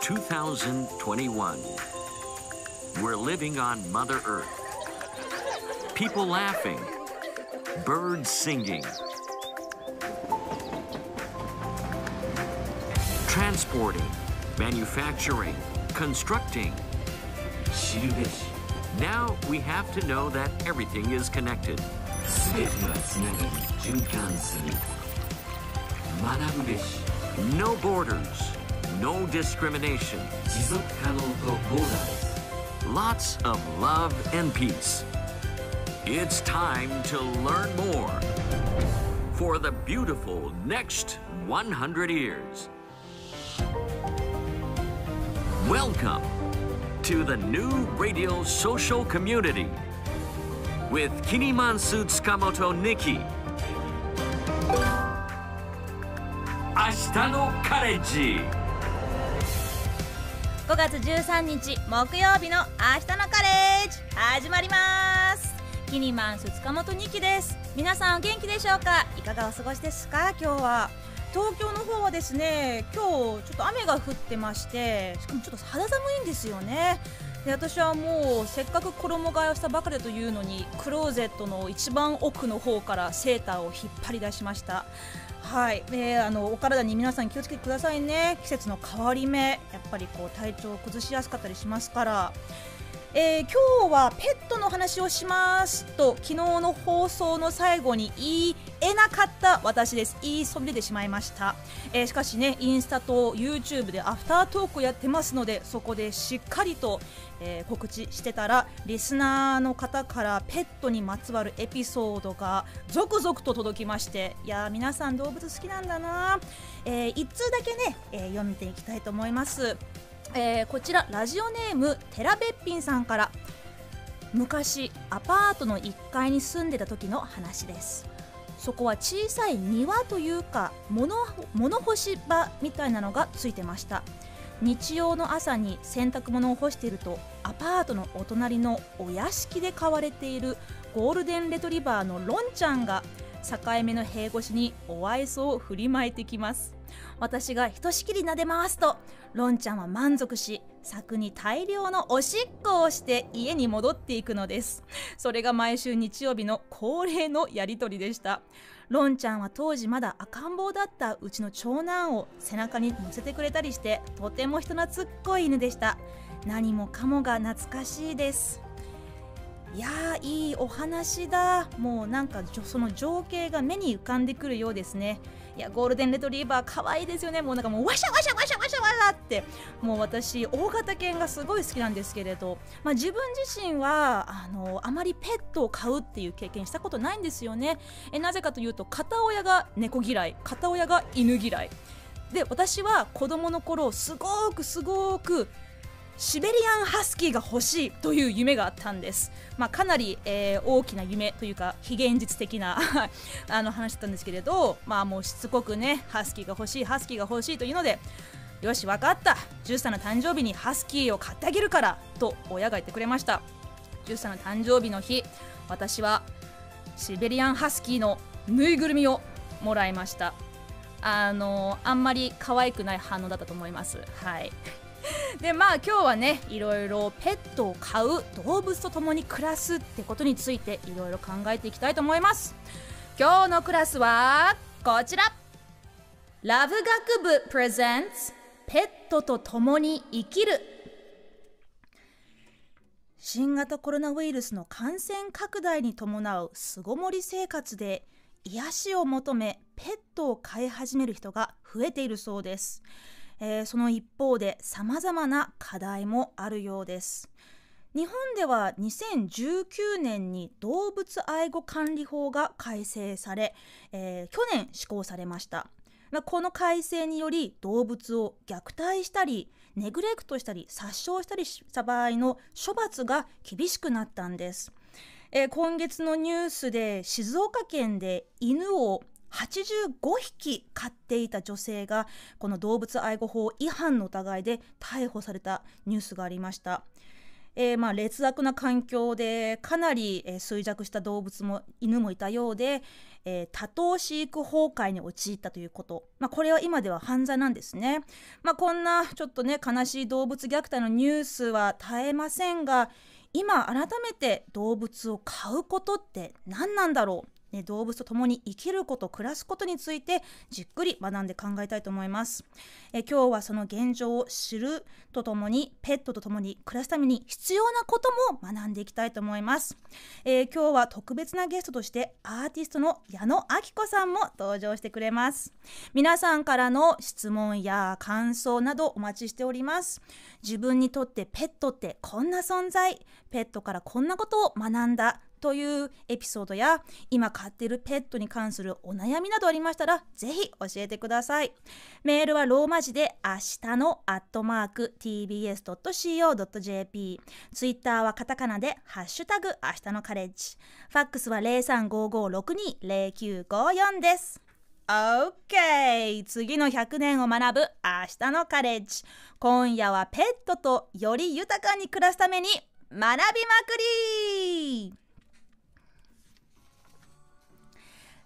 2021. We're living on Mother Earth. People laughing, birds singing, transporting, manufacturing, constructing. Now we have to know that everything is connected. No borders no discrimination. Lots of love and peace. It's time to learn more for the beautiful next 100 years. Welcome to the new radio social community with Kinimansu Tsukamoto Nikki. 明日のカレッジ5月13日木曜日の「明日のカレッジ」始まりますキニマンス塚本2期です皆さんお元気でしょうかいかがお過ごしですか今日は東京の方はですね今日ちょっと雨が降ってましてしかもちょっと肌寒いんですよねで私はもうせっかく衣替えをしたばかりというのにクローゼットの一番奥の方からセーターを引っ張り出しましたはい、えー、あのお体に皆さん気をつけてくださいね季節の変わり目やっぱりこう体調を崩しやすかったりしますからえー、今日はペットの話をしますと昨日の放送の最後に言えなかった私です言いそびれてしまいました、えー、しかしねインスタと YouTube でアフタートークをやってますのでそこでしっかりと、えー、告知してたらリスナーの方からペットにまつわるエピソードが続々と届きましていや皆さん動物好きなんだな、えー、1通だけね、え読んでいきたいと思いますえー、こちらラジオネームテラべっぴんさんから昔アパートの1階に住んでた時の話ですそこは小さい庭というか物物干し場みたいなのがついてました日曜の朝に洗濯物を干しているとアパートのお隣のお屋敷で飼われているゴールデンレトリバーのロンちゃんが境目の塀越しにお愛想を振りまいてきます私がひとしきり撫でますとロンちゃんは満足し柵に大量のおしっこをして家に戻っていくのですそれが毎週日曜日の恒例のやり取りでしたロンちゃんは当時まだ赤ん坊だったうちの長男を背中に乗せてくれたりしてとても人懐っこい犬でした何もかもが懐かしいですいやーいいお話だもうなんかその情景が目に浮かんでくるようですねいやゴールデンレトリーバー可愛いですよねもうなんかもうワシャワシャワシャワシャワシャってもう私大型犬がすごい好きなんですけれど、まあ、自分自身はあのあまりペットを飼うっていう経験したことないんですよねえなぜかというと片親が猫嫌い片親が犬嫌いで私は子供の頃すごくすごくシベリアンハスキーが欲しいという夢があったんです、まあ、かなり、えー、大きな夢というか非現実的な あの話だったんですけれど、まあ、もうしつこくねハスキーが欲しいハスキーが欲しいというのでよし分かった10歳の誕生日にハスキーを買ってあげるからと親が言ってくれました10歳の誕生日の日私はシベリアンハスキーのぬいぐるみをもらいましたあのあんまり可愛くない反応だったと思いますはい でまあ今日はねいろいろペットを飼う動物と共に暮らすってことについていろいろ考えていきたいと思います今日のクラスはこちらラブ学部プレゼンツペットと共に生きる新型コロナウイルスの感染拡大に伴う巣ごもり生活で癒しを求めペットを飼い始める人が増えているそうです。えー、その一方で様々な課題もあるようです日本では2019年に動物愛護管理法が改正され、えー、去年施行されましたこの改正により動物を虐待したりネグレクトしたり殺傷したりした場合の処罰が厳しくなったんです。えー、今月のニュースで静岡県で犬を85匹飼っていた女性がこの動物愛護法違反の疑いで逮捕されたニュースがありました。えー、まあ劣悪な環境でかなり、え衰弱した動物も犬もいたようで、えー、多頭飼育崩壊に陥ったということ、まあ、これは今では犯罪なんですね、まあ、こんなちょっとね悲しい動物虐待のニュースは絶えませんが今改めて動物を飼うことって何なんだろうね、動物と共に生きること暮らすことについてじっくり学んで考えたいと思いますえ今日はその現状を知るとともにペットとともに暮らすために必要なことも学んでいきたいと思います、えー、今日は特別なゲストとしてアーティストの矢野明子さんも登場してくれます皆さんからの質問や感想などお待ちしております自分にとってペットってこんな存在ペットからこんなことを学んだというエピソードや今飼ってるペットに関するお悩みなどありましたらぜひ教えてくださいメールはローマ字で明日のアットマーク tbs.co.jp ツイッターはカタカナでハッシュタグ明日のカレッジファックスは0355620954です OK 次の100年を学ぶ明日のカレッジ今夜はペットとより豊かに暮らすために学びまくり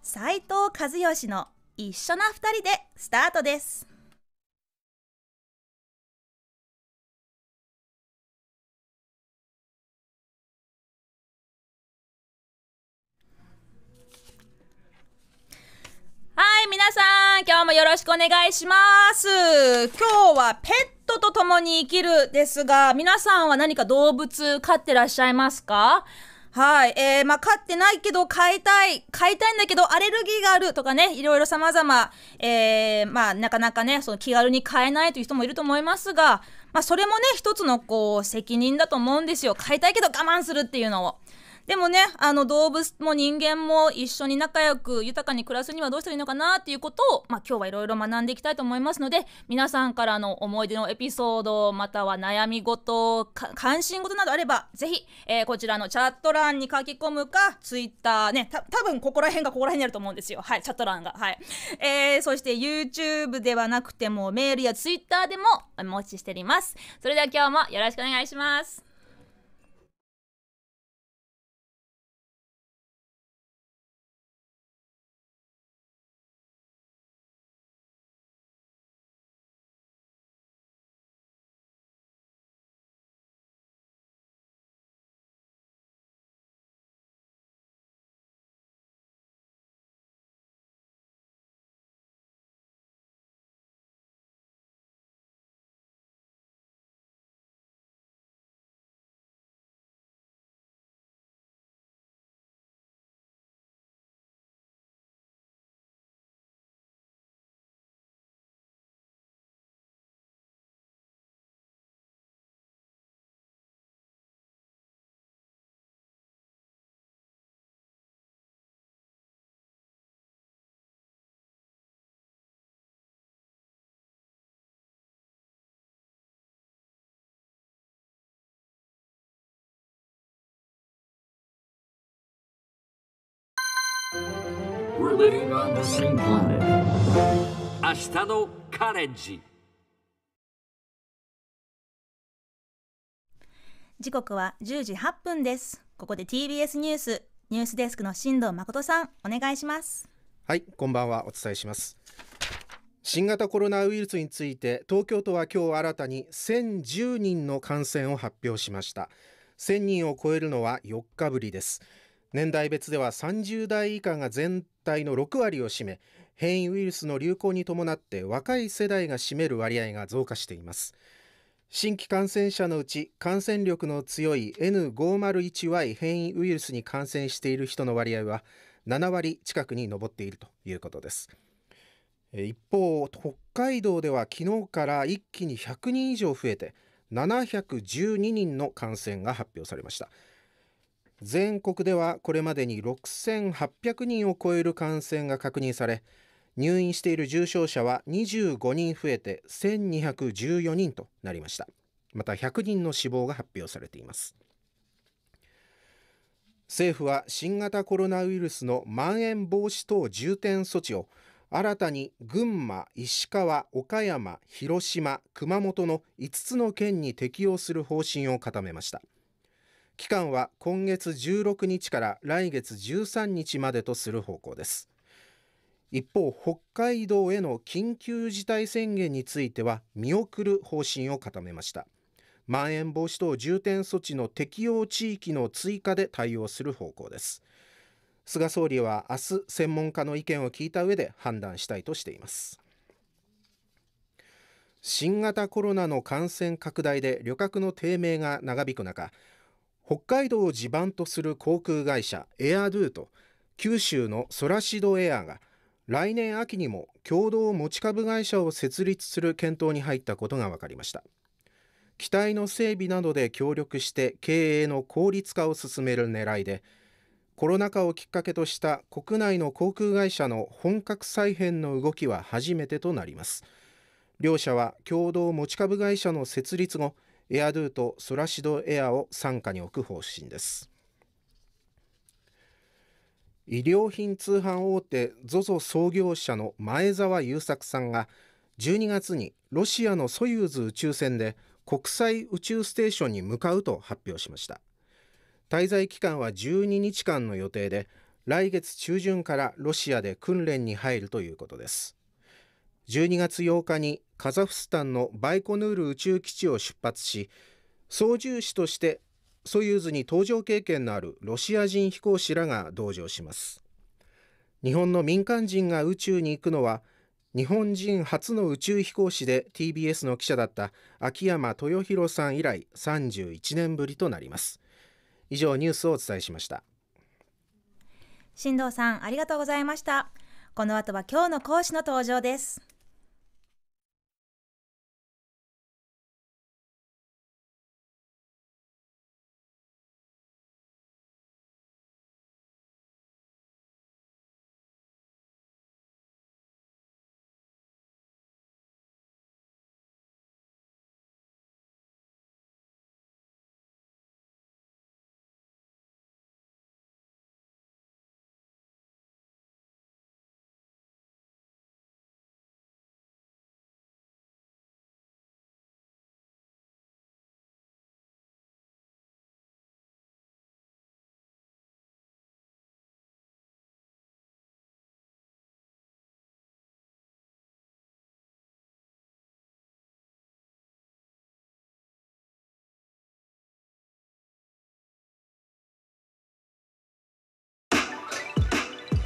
斉藤和義の一緒な二人でスタートですはい皆さん今日もよろしくお願いします今日はペットと共に生きるですが皆さんは何か動物飼ってらっしゃいますかはい。えー、まあ、飼ってないけど、飼いたい。飼いたいんだけど、アレルギーがあるとかね、いろいろ様々、えー、まあ、なかなかね、その気軽に飼えないという人もいると思いますが、まあ、それもね、一つのこう、責任だと思うんですよ。飼いたいけど我慢するっていうのを。でもね、あの動物も人間も一緒に仲良く豊かに暮らすにはどうしたらいいのかなっていうことを、まあ、今日はいろいろ学んでいきたいと思いますので、皆さんからの思い出のエピソード、または悩み事、関心事などあれば、ぜひ、えー、こちらのチャット欄に書き込むか、ツイッターね、た多分ここら辺がここら辺にあると思うんですよ。はい、チャット欄が。はい。えー、そして YouTube ではなくても、メールやツイッターでもお待ちしております。それでは今日もよろしくお願いします。明日のカレンジ時刻は1時8分ですここで TBS ニュースニュースデスクの新藤誠さんお願いしますはいこんばんはお伝えします新型コロナウイルスについて東京都は今日新たに1010人の感染を発表しました1000人を超えるのは4日ぶりです年代別では30代以下が全体の6割を占め変異ウイルスの流行に伴って若い世代が占める割合が増加しています新規感染者のうち感染力の強い N501Y 変異ウイルスに感染している人の割合は7割近くに上っているということです一方北海道では昨日から一気に100人以上増えて712人の感染が発表されました全国ではこれまでに6800人を超える感染が確認され入院している重症者は25人増えて1214人となりましたまた100人の死亡が発表されています政府は新型コロナウイルスのまん延防止等重点措置を新たに群馬、石川、岡山、広島、熊本の5つの県に適用する方針を固めました期間は今月16日から来月13日までとする方向です一方北海道への緊急事態宣言については見送る方針を固めましたまん延防止等重点措置の適用地域の追加で対応する方向です菅総理は明日専門家の意見を聞いた上で判断したいとしています新型コロナの感染拡大で旅客の低迷が長引く中北海道を地盤とする航空会社エアドゥと九州のソラシドエアが来年秋にも共同持ち株会社を設立する検討に入ったことが分かりました機体の整備などで協力して経営の効率化を進める狙いでコロナ禍をきっかけとした国内の航空会社の本格再編の動きは初めてとなります両社は共同持ち株会社の設立後エアドゥとソラシドエアを傘下に置く方針です衣料品通販大手 ZOZO 創業者の前澤友作さんが12月にロシアのソユーズ宇宙船で国際宇宙ステーションに向かうと発表しました滞在期間は12日間の予定で来月中旬からロシアで訓練に入るということです12月8日にカザフスタンのバイコヌール宇宙基地を出発し操縦士としてソユーズに搭乗経験のあるロシア人飛行士らが同乗します日本の民間人が宇宙に行くのは日本人初の宇宙飛行士で TBS の記者だった秋山豊弘さん以来31年ぶりとなります以上ニュースをお伝えしました新藤さんありがとうございましたこの後は今日の講師の登場です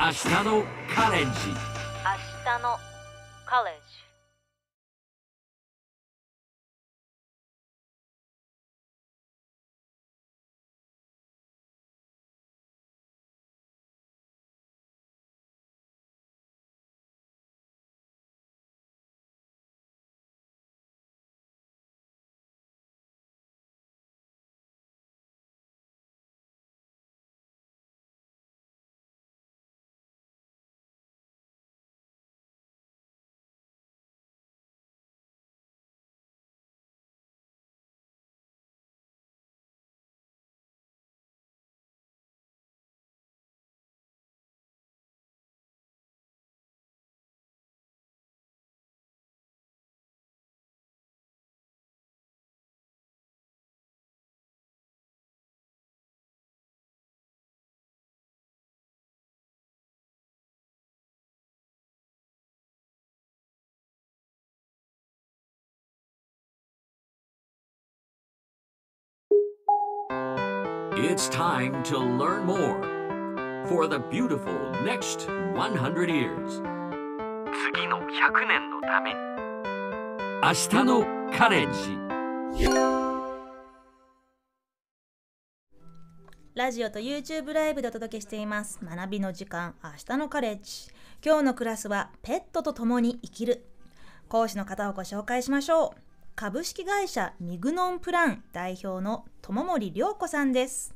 明日のカレンジ明日のカレンジ It's time to learn more for the beautiful next 100 years. 次の100年のために明日のカレッジラジオと YouTube ライブでお届けしています学びの時間明日のカレッジ今日のクラスはペットと共に生きる講師の方をご紹介しましょう株式会社ミグノンプラン代表の友森涼子さんです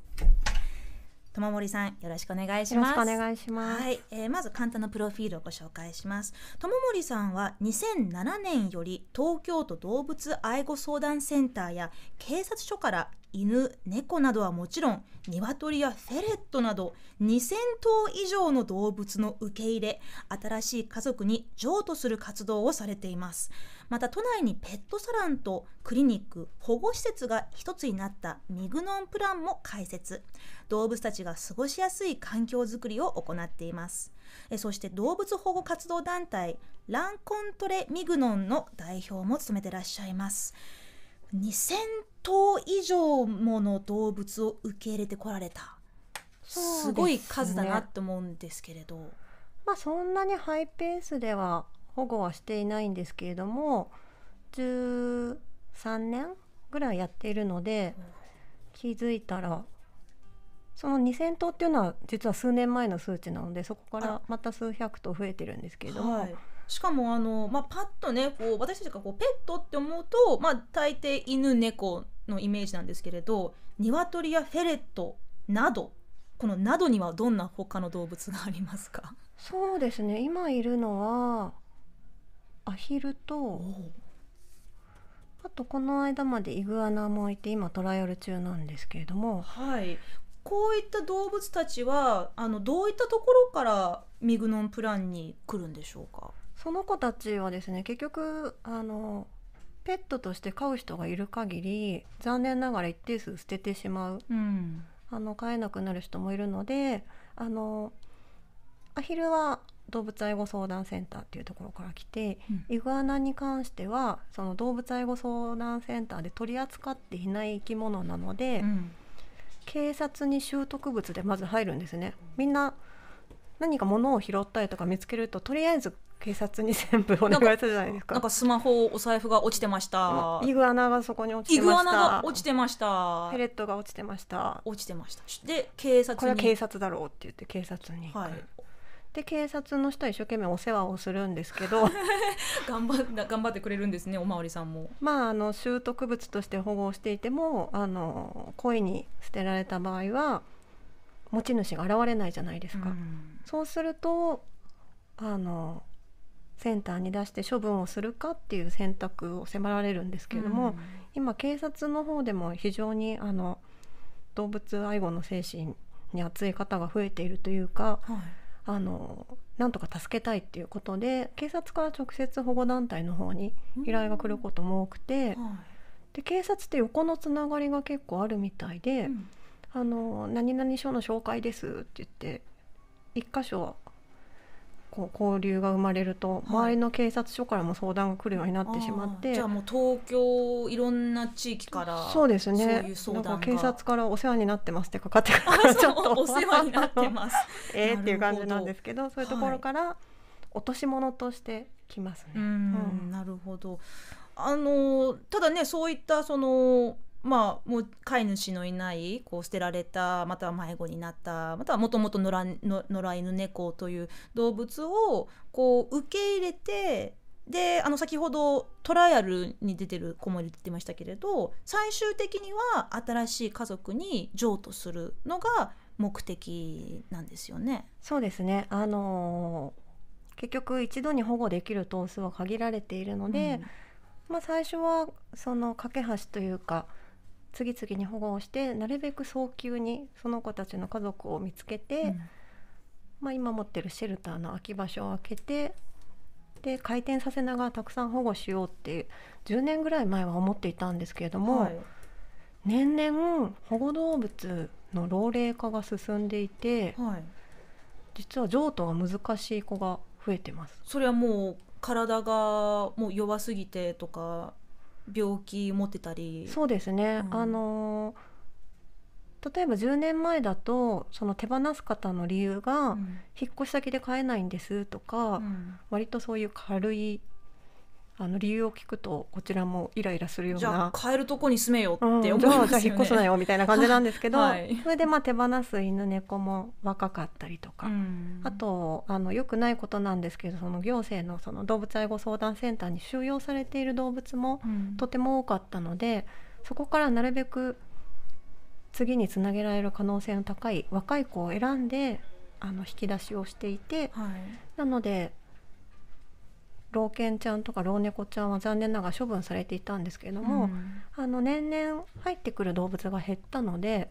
友森さんよろしくお願いしますお願いしますはい、えー、まず簡単なプロフィールをご紹介します友森さんは2007年より東京都動物愛護相談センターや警察署から犬、猫などはもちろん鶏やフェレットなど2000頭以上の動物の受け入れ新しい家族に譲渡する活動をされていますまた都内にペットサロンとクリニック保護施設が一つになったミグノンプランも開設動物たちが過ごしやすい環境づくりを行っていますそして動物保護活動団体ランコントレ・ミグノンの代表も務めてらっしゃいます2000頭以上もの動物を受け入れてこられたす,、ね、すごい数だなと思うんですけれど、まあ、そんなにハイペースでは保護はしていないんですけれども13年ぐらいやっているので気づいたらその2,000頭っていうのは実は数年前の数値なのでそこからまた数百頭増えてるんですけれども。しかもあの、まあ、パッとねこう私たちがこうペットって思うと、まあ、大抵犬猫のイメージなんですけれど鶏やフェレットなどこの「など」にはどんな他の動物がありますかそうですね今いるのはアヒルとあとこの間までイグアナもいて今トライアル中なんですけれども、はい、こういった動物たちはあのどういったところからミグノンプランに来るんでしょうかその子たちはですね結局あのペットとして飼う人がいる限り残念ながら一定数捨ててしまう、うん、あの飼えなくなる人もいるのであのアヒルは動物愛護相談センターっていうところから来て、うん、イグアナに関してはその動物愛護相談センターで取り扱っていない生き物なので、うん、警察に拾得物でまず入るんですね。みんな何か物を拾ったりとか見つけるととりあえず警察に全部お願いするじゃないですかなんかスマホお財布が落ちてましたイグアナがそこに落ちてましたイグアナが落ちてましたペレットが落ちてました落ちてましたで警察これは警察だろうって言って警察に、はい、で警察の人は一生懸命お世話をするんですけど 頑張っ頑張ってくれるんですねおまわりさんも。まああの拾得物として保護していてもあの故に捨てられた場合は持ち主が現れないじゃないですか。うん、そうするとあのセンターに出して処分をするかっていう選択を迫られるんですけれども、うん、今警察の方でも非常にあの動物愛護の精神に熱い方が増えているというか、はい、あのなんとか助けたいっていうことで警察から直接保護団体の方に依頼が来ることも多くて、うんはい、で警察って横のつながりが結構あるみたいで「うん、あの何々署の紹介です」って言って一箇所こう交流が生まれると、周りの警察署からも相談が来るようになってしまってじゃあもう東京いろんな地域からそうですねなん警察から 「お世話になってます」ってかかってくるちょっとお世話になってますええっていう感じなんですけどそういうところから落とし物としてきますね。はい、うんなるほどあのただねそういったそのまあ、もう飼い主のいないこう捨てられたまたは迷子になったまたはもともと野良犬猫という動物をこう受け入れてであの先ほどトライアルに出てる子も言ってましたけれど最終的には新しい家族に譲渡するのが目的なんですよね。そうですねあのー、結局一度に保護できる頭数は限られているので、うん、まあ、最初はその架け橋というか次々に保護をしてなるべく早急にその子たちの家族を見つけて、うん、まあ、今持ってるシェルターの空き場所を開けてで回転させながらたくさん保護しようって10年ぐらい前は思っていたんですけれども、はい、年々保護動物の老齢化が進んでいて、はい、実は譲渡が難しい子が増えてます。それはもう体がもう弱すぎてとか病気持ってたりそうですね、うん、あの例えば10年前だとその手放す方の理由が、うん、引っ越し先で買えないんですとか、うん、割とそういう軽いあの理由を聞くとこちらもイライラするようなじゃあ変えるとこに住めよって思いますよね、うん、じゃあ引っ越すなよみたいな感じなんですけど、はい、それでまあ手放す犬猫も若かったりとか、うん、あとあのよくないことなんですけどその行政のその動物愛護相談センターに収容されている動物もとても多かったので、うん、そこからなるべく次につなげられる可能性の高い若い子を選んであの引き出しをしていて、はい、なので老犬ちゃんとか老猫ちゃんは残念ながら処分されていたんですけれども、うん、あの年々入ってくる動物が減ったので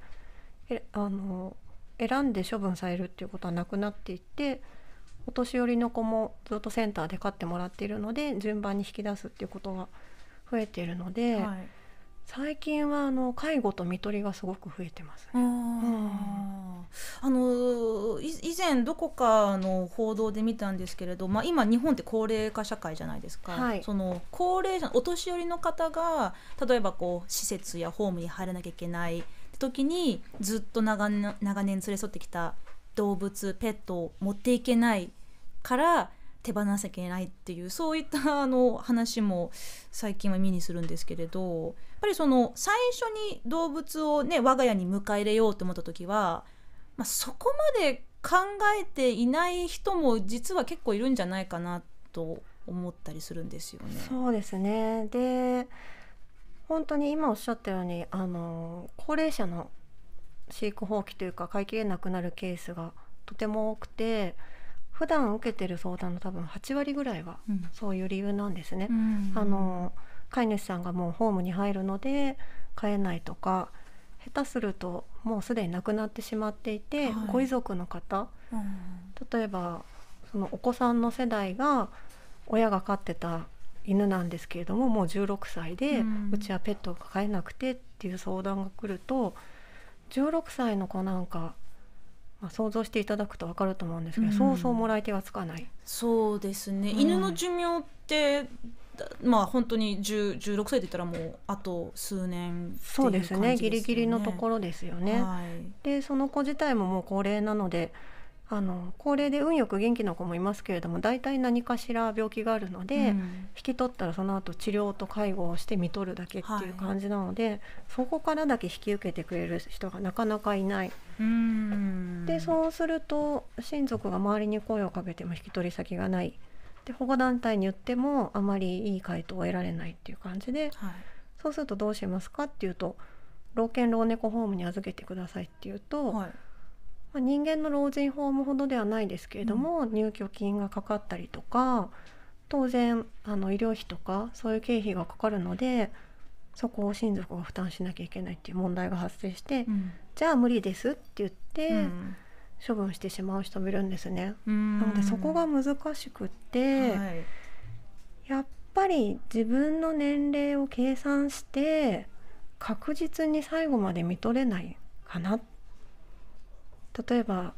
えあの選んで処分されるっていうことはなくなっていってお年寄りの子もずっとセンターで飼ってもらっているので順番に引き出すっていうことが増えているので、はい、最近はあの介護と看取りがすごく増えてます、ね、あの以前どこかの報道で見たんですけれど、まあ、今日本って高齢化社会じゃないですか、はい、その高齢者お年寄りの方が例えばこう施設やホームに入らなきゃいけない時にずっと長年長年連れ添ってきた動物ペットを持っていけないから手放せけないっていうそういったあの話も最近は見にするんですけれどやっぱりその最初に動物をね我が家に迎え入れようと思った時は、まあ、そこまで考えていない人も実は結構いるんじゃないかなと思ったりするんですよね。そうですねで本当に今おっしゃったようにあの高齢者の飼育放棄というか飼いきれなくなるケースがとても多くて。普段受けてる相談の多分8割ぐらいはそういう理由なんですね。うん、あの飼い主さんがもうホームに入るので飼えないとか下手するともうすでに亡くなってしまっていて、はい、ご遺族の方、うん、例えばそのお子さんの世代が親が飼ってた犬なんですけれどももう16歳で、うん、うちはペットを飼えなくてっていう相談が来ると16歳の子なんかまあ、想像していただくと分かると思うんですけど、うん、そうそうもらい手がつかないそうですね、うん、犬の寿命ってまあ本当に十十六歳って言ったらもうあと数年、ね、そうですねギリギリのところですよね、はい、でその子自体ももう高齢なのであの高齢で運よく元気な子もいますけれども大体何かしら病気があるので、うん、引き取ったらその後治療と介護をして見とるだけっていう感じなので、はい、そこからだけ引き受けてくれる人がなかなかいない。でそうすると親族が周りに声をかけても引き取り先がない。で保護団体に言ってもあまりいい回答を得られないっていう感じで、はい、そうするとどうしますかっていうと老犬老猫ホームに預けてくださいっていうと。はいまあ、人間の老人ホームほどではないですけれども、うん、入居金がかかったりとか当然あの医療費とかそういう経費がかかるのでそこを親族が負担しなきゃいけないっていう問題が発生して、うん、じゃあ無理ですって言って、うん、処分してしまう人もいるんですね。なのでそこが難しくって、はい、やっぱり自分の年齢を計算して確実に最後まで見とれないかなって例えば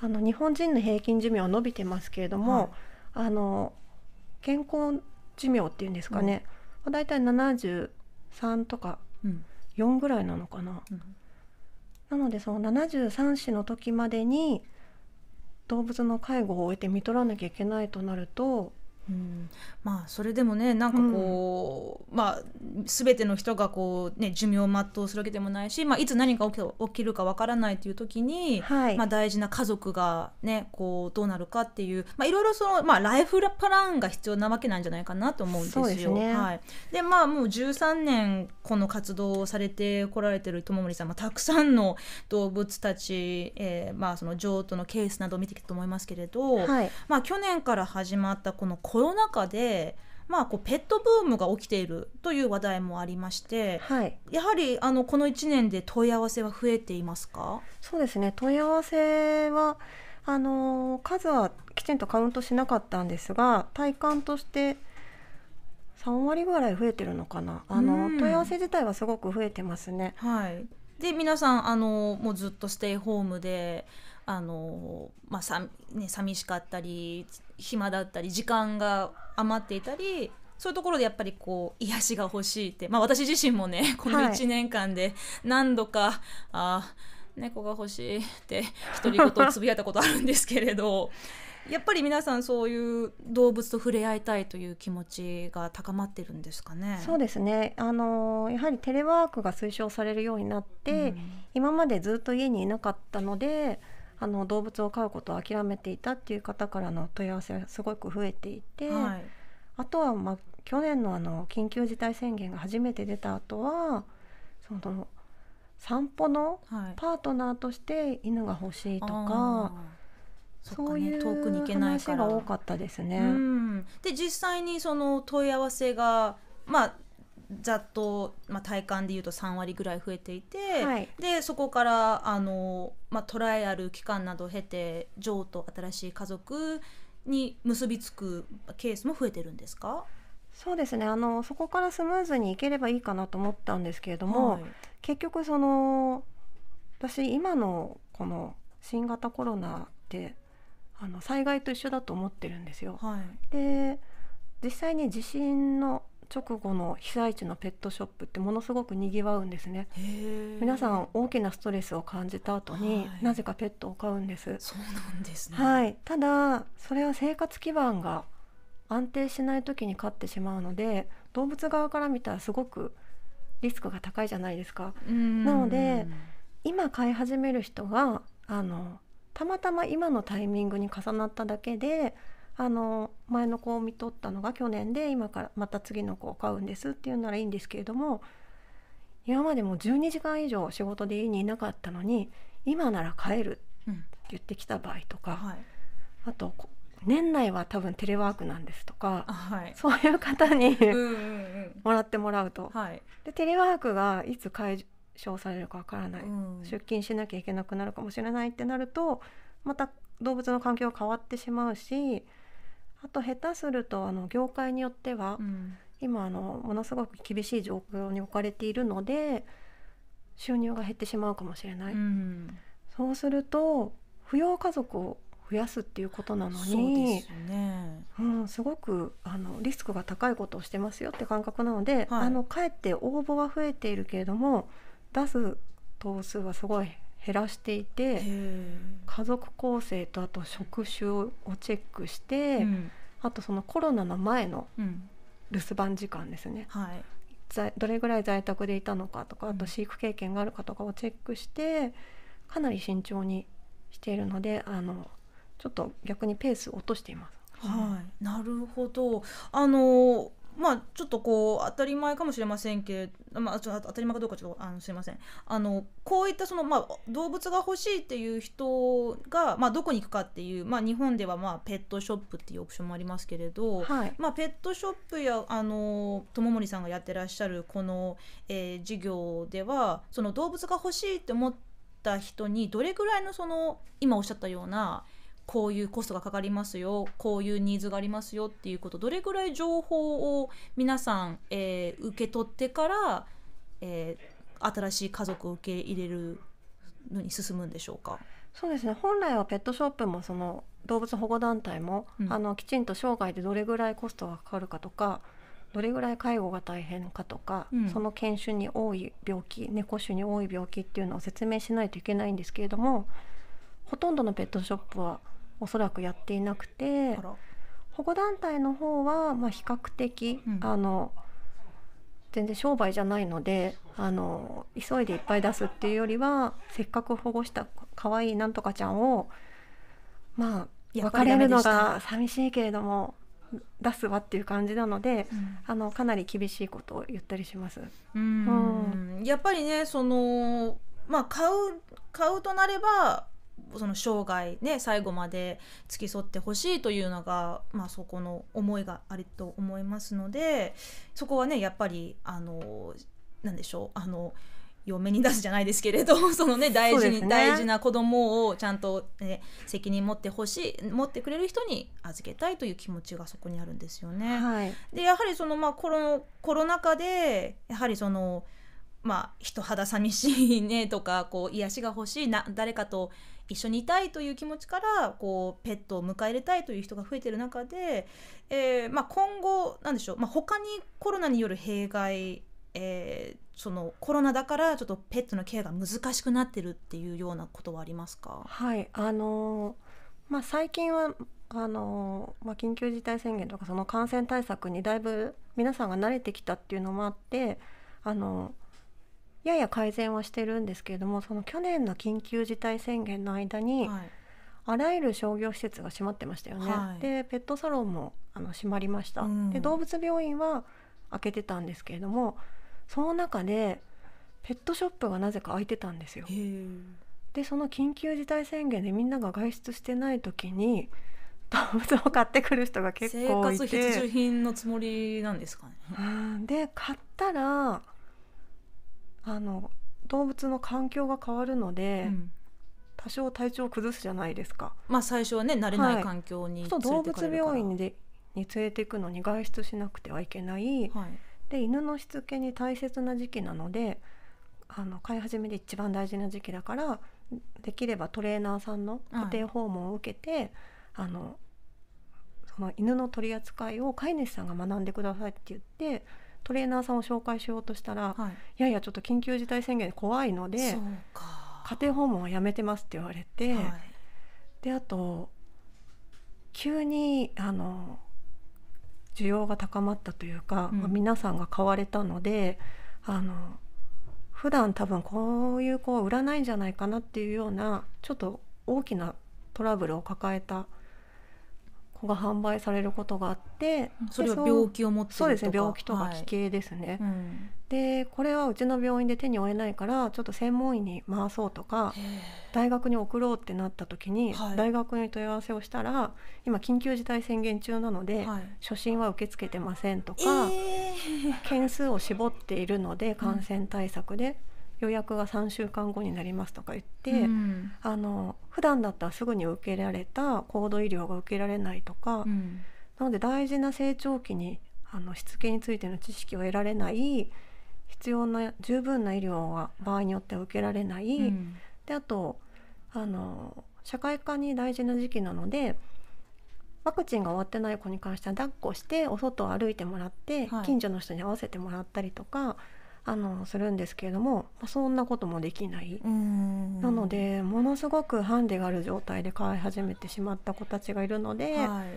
あの日本人の平均寿命は伸びてますけれども、はい、あの健康寿命っていうんですかね、うん、だい73とか4ぐらいなのかな。うん、なのでその73子の時までに動物の介護を終えて看取らなきゃいけないとなるとうん、まあそれでもねなんかこう、うん、まあ全ての人がこう、ね、寿命を全うするわけでもないし、まあ、いつ何か起き起きるかわからないという時に、はい、まあ、大事な家族が、ね、こうどうなるかっていう、まあ、いろいろその、まあ、ライフプランが必要なわけなんじゃないかなと思うんですよ。で、ね、はい、でまあもう13年この活動をされてこられてる友森さん、まあ、たくさんの動物たち、えーまあ、その譲渡のケースなどを見てきたと思いますけれど、はい、まあ、去年から始まったこの「コロナ禍でまあ、こうペットブームが起きているという話題もありまして、はい、やはりあのこの1年で問い合わせは増えていますかそうですね問い合わせはあの数はきちんとカウントしなかったんですが体感として3割ぐらい増えてるのかなあの、うん、問い合わせ自体はすごく増えてますね。はい、で皆さんあのもうずっとステイホームであのまあさ、ね、寂しかったり暇だったり時間が余っていたりそういうところでやっぱりこう癒しが欲しいって、まあ、私自身もねこの1年間で何度か、はい、あ猫が欲しいって独り言をつぶやいたことあるんですけれど やっぱり皆さんそういう動物と触れ合いたいという気持ちが高まってるんですかね。そうですねあのやはりテレワークが推奨されるようになって、うん、今までずっと家にいなかったので。あの動物を飼うことを諦めていたっていう方からの問い合わせがすごく増えていて、はい、あとは、まあ、去年のあの緊急事態宣言が初めて出た後はその散歩のパートナーとして犬が欲しいとか。はいそういう遠くに行けないかが多かったですね。で実際にその問い合わせがまあざっと、まあ、体感でいうと3割ぐらい増えていて、はい、でそこからあの、まあ、トライアル期間などを経て女と新しい家族に結びつくケースも増えてるんですかそうですねあのそこからスムーズにいければいいかなと思ったんですけれども、はい、結局その私今のこの新型コロナってあの災害と一緒だと思ってるんですよ。はい、で実際に地震の直後の被災地のペットショップってものすごくにぎわうんですね皆さん大きなストレスを感じた後に、なぜかペットを飼うんですそうなんですねはいただそれは生活基盤が安定しない時に飼ってしまうので動物側から見たらすごくリスクが高いじゃないですかなので今飼い始める人があのたまたま今のタイミングに重なっただけであの前の子を見とったのが去年で今からまた次の子を飼うんですっていうならいいんですけれども今までも12時間以上仕事で家にいなかったのに今なら帰るって言ってきた場合とか、うんはい、あと年内は多分テレワークなんですとか、はい、そういう方にうん、もらってもらうと、はい、でテレワークがいつ解消されるかわからない、うん、出勤しなきゃいけなくなるかもしれないってなるとまた動物の環境が変わってしまうしあと下手するとあの業界によっては、うん、今あのものすごく厳しい状況に置かれているので収入が減ってしまうかもしれない、うん、そうすると扶養家族を増やすっていうことなのにす、ね,、うん、すごくあのリスクが高いことをしてますよって感覚なので、はい、あのかえって応募は増えているけれども出す頭数はすごい減らしていて家族構成とあと職種をチェックして、うん、あとそのコロナの前の留守番時間ですね、うんはい、どれぐらい在宅でいたのかとかあと飼育経験があるかとかをチェックしてかなり慎重にしているのであのちょっと逆にペースを落としています。はい、なるほどあのまあ、ちょっとこう当たり前かもしれませんけど、まあ、ちょ当たり前かどうかちょっとあのすいませんあのこういったその、まあ、動物が欲しいっていう人が、まあ、どこに行くかっていう、まあ、日本では、まあ、ペットショップっていうオプションもありますけれど、はい、まあ、ペットショップやあの友森さんがやってらっしゃるこの、えー、事業ではその動物が欲しいって思った人にどれぐらいのその今おっしゃったような、こういうコストがかかりますよこういうニーズがありますよっていうことどれぐらい情報を皆さん、えー、受け取ってから、えー、新しい家族を受け入れるのに進むんでしょうかそうですね本来はペットショップもその動物保護団体も、うん、あのきちんと生涯でどれぐらいコストがかかるかとかどれぐらい介護が大変かとか、うん、その犬種に多い病気猫種に多い病気っていうのを説明しないといけないんですけれどもほとんどのペットショップはおそらくやっていなくて保護団体の方はま比較的、うん、あの全然商売じゃないのであの急いでいっぱい出すっていうよりはせっかく保護した可愛いなんとかちゃんをまあ別れるのが寂しいけれども出すわっていう感じなので、うん、あのかなり厳しいことを言ったりします。うん、うん、やっぱりねそのまあ買う買うとなればその生涯ね最後まで付き添ってほしいというのが、まあ、そこの思いがあると思いますのでそこはねやっぱりあのなんでしょうあの嫁に出すじゃないですけれどそのね大事に、ね、大事な子供をちゃんと、ね、責任持ってほしい持ってくれる人に預けたいという気持ちがそこにあるんですよね。はい、でやはりその、まあ、コロコロナ禍でやはりそのまあ人肌寂しいねとかこう癒しが欲しいな誰かと一緒にいたいという気持ちからこうペットを迎え入れたいという人が増えてる中で、えーまあ、今後なんでしょう、まあ、他にコロナによる弊害、えー、そのコロナだからちょっとペットのケアが難しくなってるっていうようなことはありますかはいあのまあ、最近はあのまあ、緊急事態宣言とかその感染対策にだいぶ皆さんが慣れてきたっていうのもあってあのやや改善はしてるんですけれどもその去年の緊急事態宣言の間に、はい、あらゆる商業施設が閉まってましたよね、はい、でペットサロンもあの閉まりました、うん、で動物病院は開けてたんですけれどもその中でペットショップがなぜか開いてたんですよ。でその緊急事態宣言でみんなが外出してない時に動物を買ってくる人が結構いて生活必需品のつもりなんですかね。で買ったらあの動物の環境が変わるので、うん、多少体調を崩すじゃないですか。まあ最初はね慣れない環境に、はい、そう動物病院でに連れていくのに外出しなくてはいけない。はい、で犬のしつけに大切な時期なので、あの飼い始めで一番大事な時期だから、できればトレーナーさんの家庭訪問を受けて、はい、あのその犬の取り扱いを飼い主さんが学んでくださいって言って。トレーナーさんを紹介しようとしたら、はい、いやいやちょっと緊急事態宣言怖いので家庭訪問はやめてますって言われて、はい、であと急にあの需要が高まったというか、うん、まあ、皆さんが買われたのであの普段多分こういう子を売らないんじゃないかなっていうようなちょっと大きなトラブルを抱えたが販売されることがあってそれは病気を持ってそうですね病気とか奇形ですね、はいうん、でこれはうちの病院で手に負えないからちょっと専門医に回そうとか大学に送ろうってなった時に、大学に問い合わせをしたら、はい、今緊急事態宣言中なので、はい、初診は受け付けてませんとか、えー、件数を絞っているので感染対策で。うん予約が3週間後になりますとか言って、うん、あの普段だったらすぐに受けられた高度医療が受けられないとか、うん、なので大事な成長期にあのしつけについての知識を得られない必要な十分な医療は場合によっては受けられない、うん、であとあの社会科に大事な時期なのでワクチンが終わってない子に関しては抱っこしてお外を歩いてもらって、近所の人に会わせてもらったりとか。あのするんですけれども、まあ、そんなこともできないなのでものすごくハンデがある状態で飼い始めてしまった子たちがいるので、はい、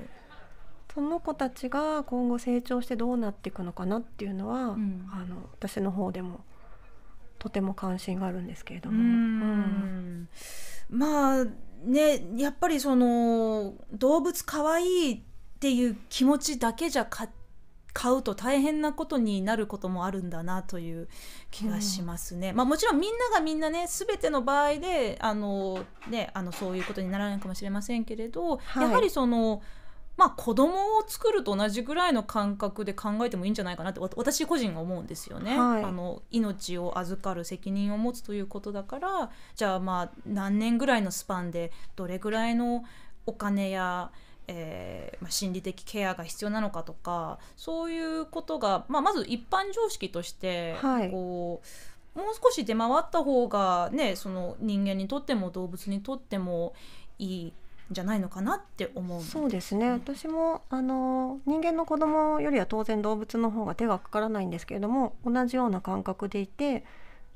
その子たちが今後成長してどうなっていくのかなっていうのは、うん、あの私の方でもとても関心があるんですけれども。うんまあねやっぱりその動物かわいいっていう気持ちだけじゃ飼買うと大変なことになることもあるんだなという気がしますね。うん、まあ、もちろんみんながみんなね全ての場合であの、ね、あのそういうことにならないかもしれませんけれど、はい、やはりその。まあ、子供を作ると同じぐらいの感覚で考えてもいいんじゃないかなって私個人は思うんですよね、はい、あの命を預かる責任を持つということだからじゃあまあ何年ぐらいのスパンでどれぐらいのお金やえー、まあ、心理的ケアが必要なのかとかそういうことが、まあ、まず一般常識として、はい、こうもう少し出回った方が、ね、その人間にとっても動物にとってもいいんじゃないのかなって思うそうですね、私もあの人間の子供よりは当然動物の方が手がかからないんですけれども同じような感覚でいて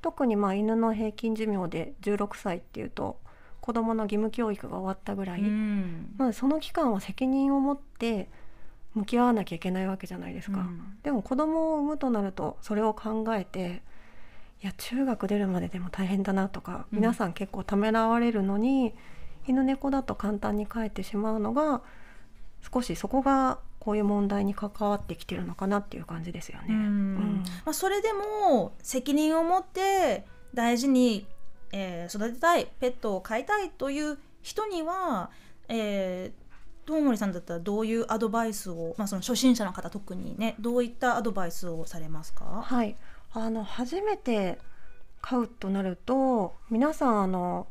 特にまあ犬の平均寿命で16歳っていうと。子どもの義務教育が終わったぐらい、うん、まあ、その期間は責任を持って向き合わなきゃいけないわけじゃないですか、うん、でも子供を産むとなるとそれを考えていや中学出るまででも大変だなとか、皆さん結構ためらわれるのに犬猫だと簡単に帰ってしまうのが少しそこがこういう問題に関わってきてるのかなっていう感じですよね。うん、まあ、それでも責任を持って大事にえー、育てたいペットを飼いたいという人には、えー、友森さんだったらどういうアドバイスを、まあ、その初心者の方特にねどういったアドバイスをされますか、はい、あの初めて飼うとなると皆さんあの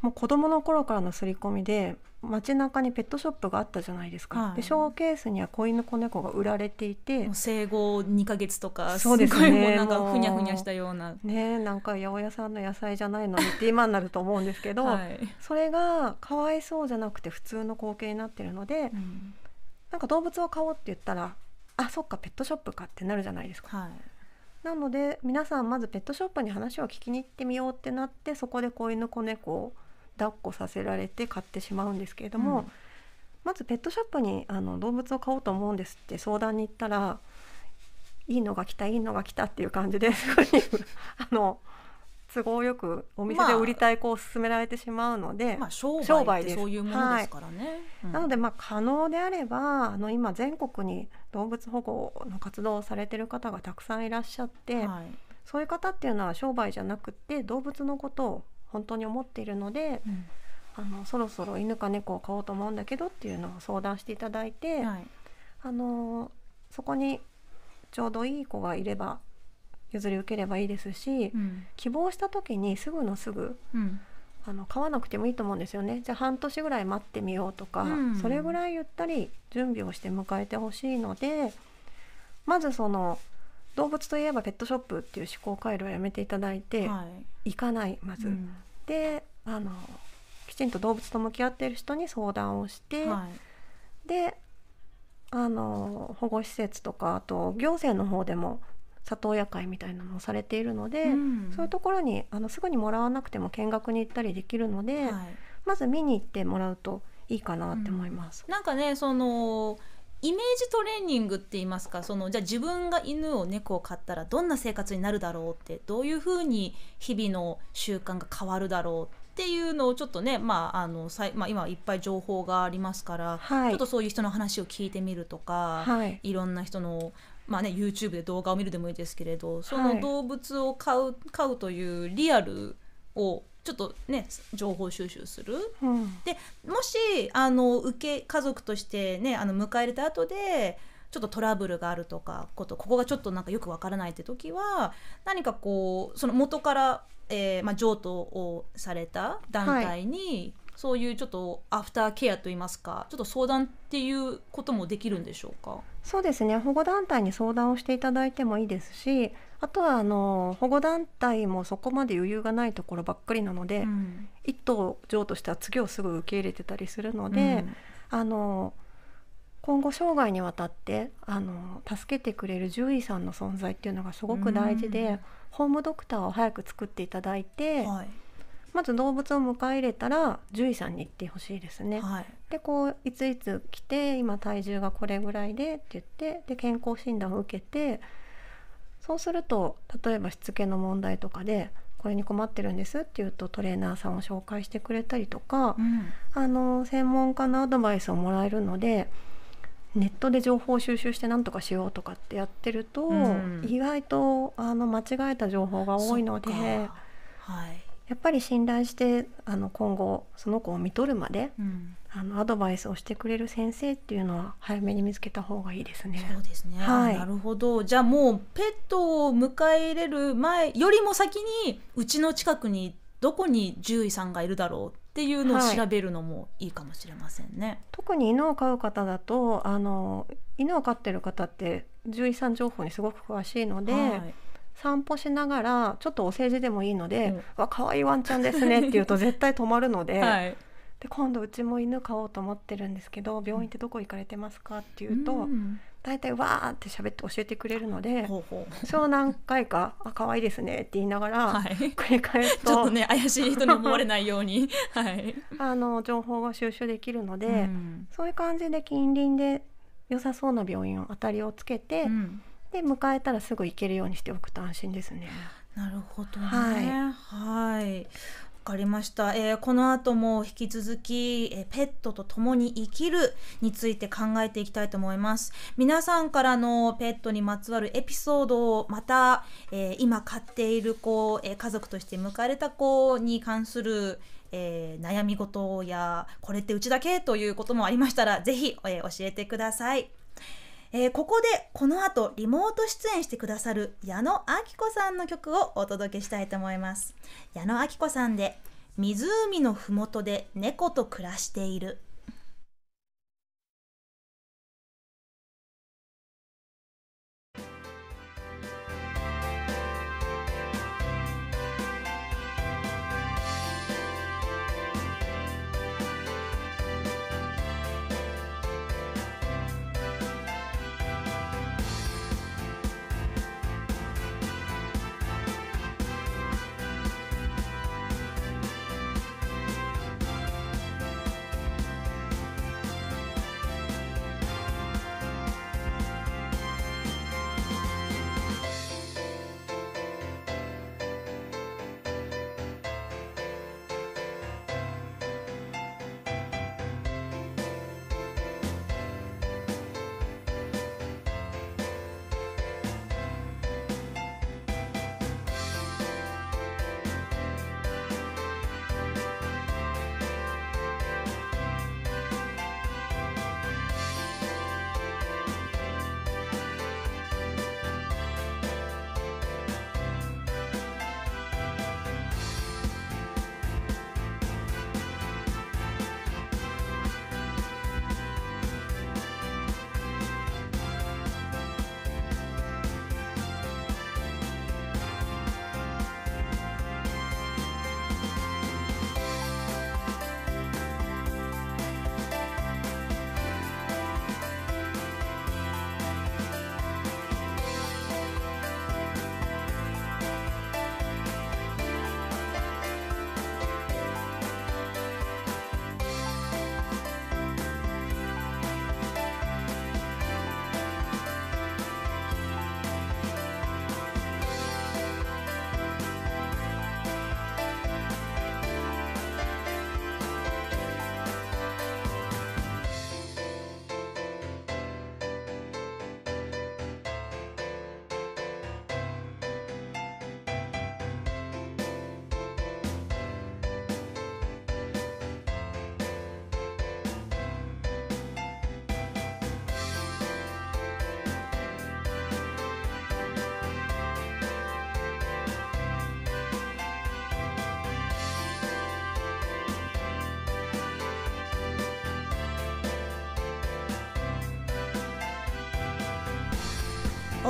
もう子供の頃からの刷り込みで街中にペットショップがあったじゃないですか、はい、でショーケースには子犬子猫が売られていて生後2か月とかそうです、うなんかふにゃふにゃしたようなねなんか八百屋さんの野菜じゃないのにって今になると思うんですけど、はい、それがかわいそうじゃなくて普通の光景になってるので、うん、なんか動物を飼おうって言ったらあそっかペットショップかってなるじゃないですか。はいなので皆さんまずペットショップに話を聞きに行ってみようってなってそこで子犬子猫を抱っこさせられて買ってしまうんですけれども、うん、まずペットショップにあの動物を飼おうと思うんですって相談に行ったらいいのが来たいいのが来たっていう感じで すごいあの都合よくお店で売りたい子を勧められてしまうので、まあ、商売でそういうものですからね。はいうん、なのでまあ可能であればあの今全国に動物保護の活動をされてる方がたくさんいらっしゃって、はい、そういう方っていうのは商売じゃなくて動物のことを本当に思っているので、うん、あのそろそろ犬か猫を飼おうと思うんだけどっていうのを相談していただいて、はい、あのそこにちょうどいい子がいれば譲り受ければいいですし、うん、希望した時にすぐのすぐ、うん、あの買わなくてもいいと思うんですよねじゃあ半年ぐらい待ってみようとか、それぐらいゆったり準備をして迎えてほしいのでまずその動物といえばペットショップっていう思考回路はやめていただいて、はい、行かないまず。うん、であのきちんと動物と向き合っている人に相談をして、はい、であの保護施設とかあと行政の方でも里親会みたいなのをされているので、うん、そういうところにあのすぐにもらわなくても見学に行ったりできるので、はい、まず見に行ってもらうといいかなって思います。うん、なんかねそのイメージトレーニングって言いますかそのじゃあ自分が犬を猫を飼ったらどんな生活になるだろうってどういうふうに日々の習慣が変わるだろうっていうのをちょっとね、まああのさいまあ、今いっぱい情報がありますから、はい、ちょっとそういう人の話を聞いてみるとか、はい、いろんな人のまあね、YouTube で動画を見るでもいいですけれどその動物を飼うはい、飼うというリアルをちょっとね情報収集する、うん、でもしあの受け家族としてねあの迎え入れた後でちょっとトラブルがあるとかことここがちょっとなんかよくわからないって時は何かこうその元から、えーまあ、譲渡をされた団体に、はい、そういうちょっとアフターケアといいますかちょっと相談っていうこともできるんでしょうかそうですね保護団体に相談をしていただいてもいいですしあとはあの保護団体もそこまで余裕がないところばっかりなので、うん、一頭譲としては次をすぐ受け入れてたりするので、うん、あの今後生涯にわたってあの助けてくれる獣医さんの存在っていうのがすごく大事で、うん、ホームドクターを早く作っていただいて。はいまず動物を迎え入れたら獣医さんに行ってほしいですね。はい、でこういついつ来て今体重がこれぐらいでって言ってで健康診断を受けてそうすると例えばしつけの問題とかでこれに困ってるんですって言うとトレーナーさんを紹介してくれたりとか、うん、あの専門家のアドバイスをもらえるのでネットで情報収集して何とかしようとかってやってると、うん、意外とあの間違えた情報が多いので、はい、やっぱり信頼してあの今後その子を見とるまで、あのアドバイスをしてくれる先生っていうのは早めに見つけた方がいいですね。そうですね。はい、なるほど。じゃあもうペットを迎え入れる前よりも先にうちの近くにどこに獣医さんがいるだろうっていうのを調べるのもいいかもしれませんね。はい、特に犬を飼う方だとあの犬を飼ってる方って獣医さん情報にすごく詳しいので。はい散歩しながらちょっとお世辞でもいいので「うん、わ可愛いワンちゃんですね」って言うと絶対止まるので、はい、で今度うちも犬飼おうと思ってるんですけど病院ってどこ行かれてますかって言うと、うん、大体わーって喋って教えてくれるので、ほうほうそう何回か「あ可愛いですね」って言いながら、はい、繰り返すとちょっとね 怪しい人に思われないように、はい、あの情報が収集できるので、うん、そういう感じで近隣で良さそうな病院を当たりをつけて、うん、で迎えたらすぐ行けるようにしておくと安心ですね。なるほどね、はい、はいかりました、えー、この後も引き続き、えー、ペットと共に生きるについて考えていきたいと思います皆さんからのペットにまつわるエピソードをまた、えー、今飼っている子、え家族として迎えた子に関するえー、悩み事やこれってうちだけということもありましたら是非、えー、教えてください。えー、ここでこの後リモート出演してくださる矢野明子さんの曲をお届けしたいと思います矢野明子さんで湖のふもとで猫と暮らしている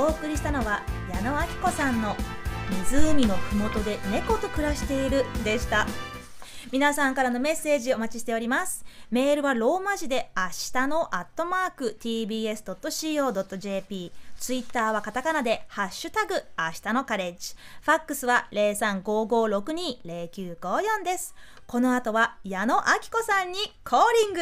お送りしたのは矢野明子さんの湖の麓で猫と暮らしているでした皆さんからのメッセージお待ちしておりますメールはローマ字で明日のアットマーク tbs.co.jp ツイッターはカタカナでハッシュタグ明日のカレッジファックスは0355620954ですこの後は矢野明子さんにコーリング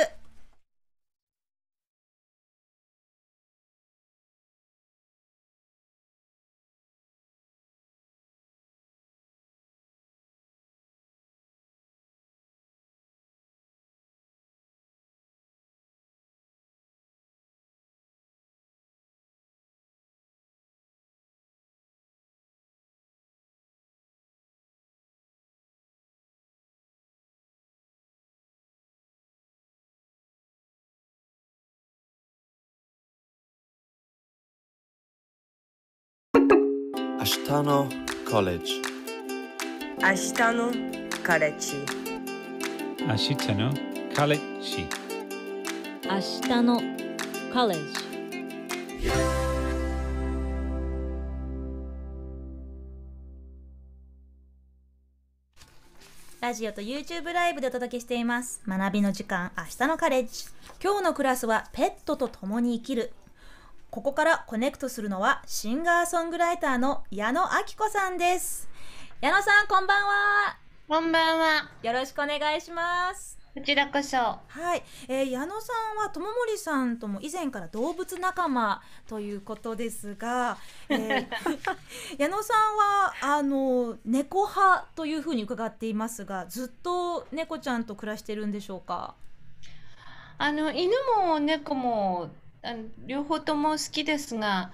明日のコレッジ明日のカレッジ明日のカレッジ明日のカレッジラジオと YouTube ライブでお届けしています。学びの時間、明日のカレッジ。今日のクラスはペットと共に生きるここからコネクトするのはシンガーソングライターの矢野明子さんです矢野さんこんばんはこんばんはよろしくお願いしますこちらこそはい、えー、矢野さんは友森さんとも以前から動物仲間ということですが、えー、矢野さんはあの猫派というふうに伺っていますがずっと猫ちゃんと暮らしてるんでしょうかあの犬も猫もあの両方とも好きですが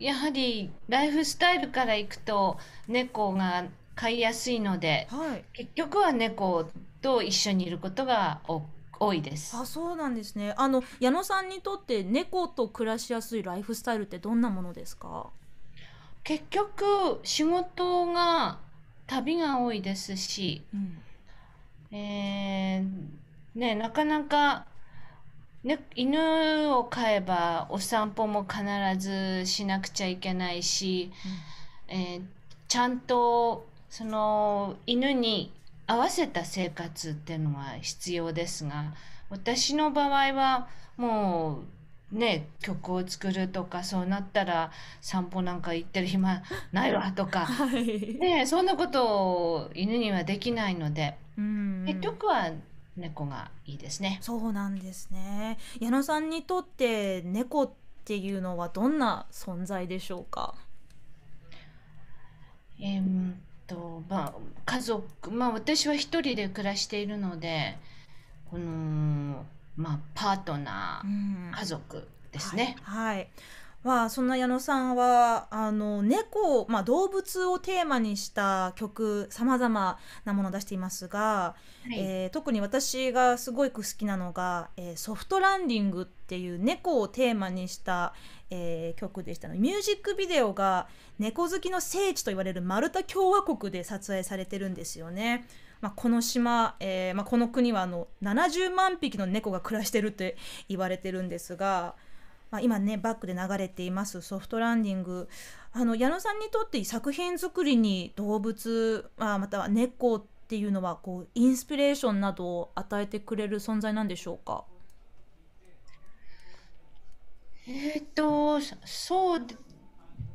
やはりライフスタイルからいくと猫が飼いやすいので、はい、結局は猫と一緒にいることが多いですあそうなんですねあの矢野さんにとって猫と暮らしやすいライフスタイルってどんなものですか結局仕事が旅が多いですし、うん、えー、ねなかなか犬を飼えばお散歩も必ずしなくちゃいけないし、うん、えー、ちゃんとその犬に合わせた生活っていうのは必要ですが私の場合はもうね曲を作るとかそうなったら散歩なんか行ってる暇ないわとか、はい、ね、そんなことを犬にはできないので、うん、結局は猫がいいですね。そうなんですね。矢野さんにとって猫っていうのはどんな存在でしょうか。えー、んとまあ家族まあ私は一人で暮らしているのでこのまあパートナー、うん、家族ですね。はい、はいはそんな矢野さんはあの猫、まあ、動物をテーマにした曲さまざまなものを出していますが、はい、えー、特に私がすごく好きなのが、えー、ソフトランディングっていう猫をテーマにした、えー、曲でしたのミュージックビデオが猫好きの聖地と言われるマルタ共和国で撮影されてるんですよね。まあ、この島、えーまあ、この国はあの70万匹の猫が暮らしてるって言われてるんですが。まあ、今ねバックで流れていますソフトランディングあの矢野さんにとって作品作りに動物、まあ、または猫っていうのはこうインスピレーションなどを与えてくれる存在なんでしょうかえっ、ー、とそう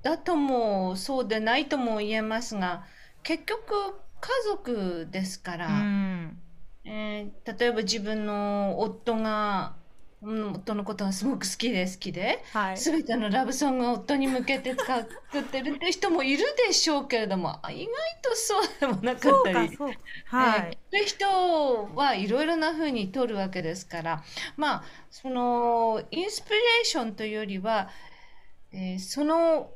だともそうでないとも言えますが結局家族ですから、うん、えー、例えば自分の夫がうん、夫のことがすごく好きで好きで、はい、全てのラブソングを夫に向けて作ってるって人もいるでしょうけれども意外とそうでもなかったりそうはい、えー、人はいろいろなふうに撮るわけですからまあそのインスピレーションというよりは、えー、その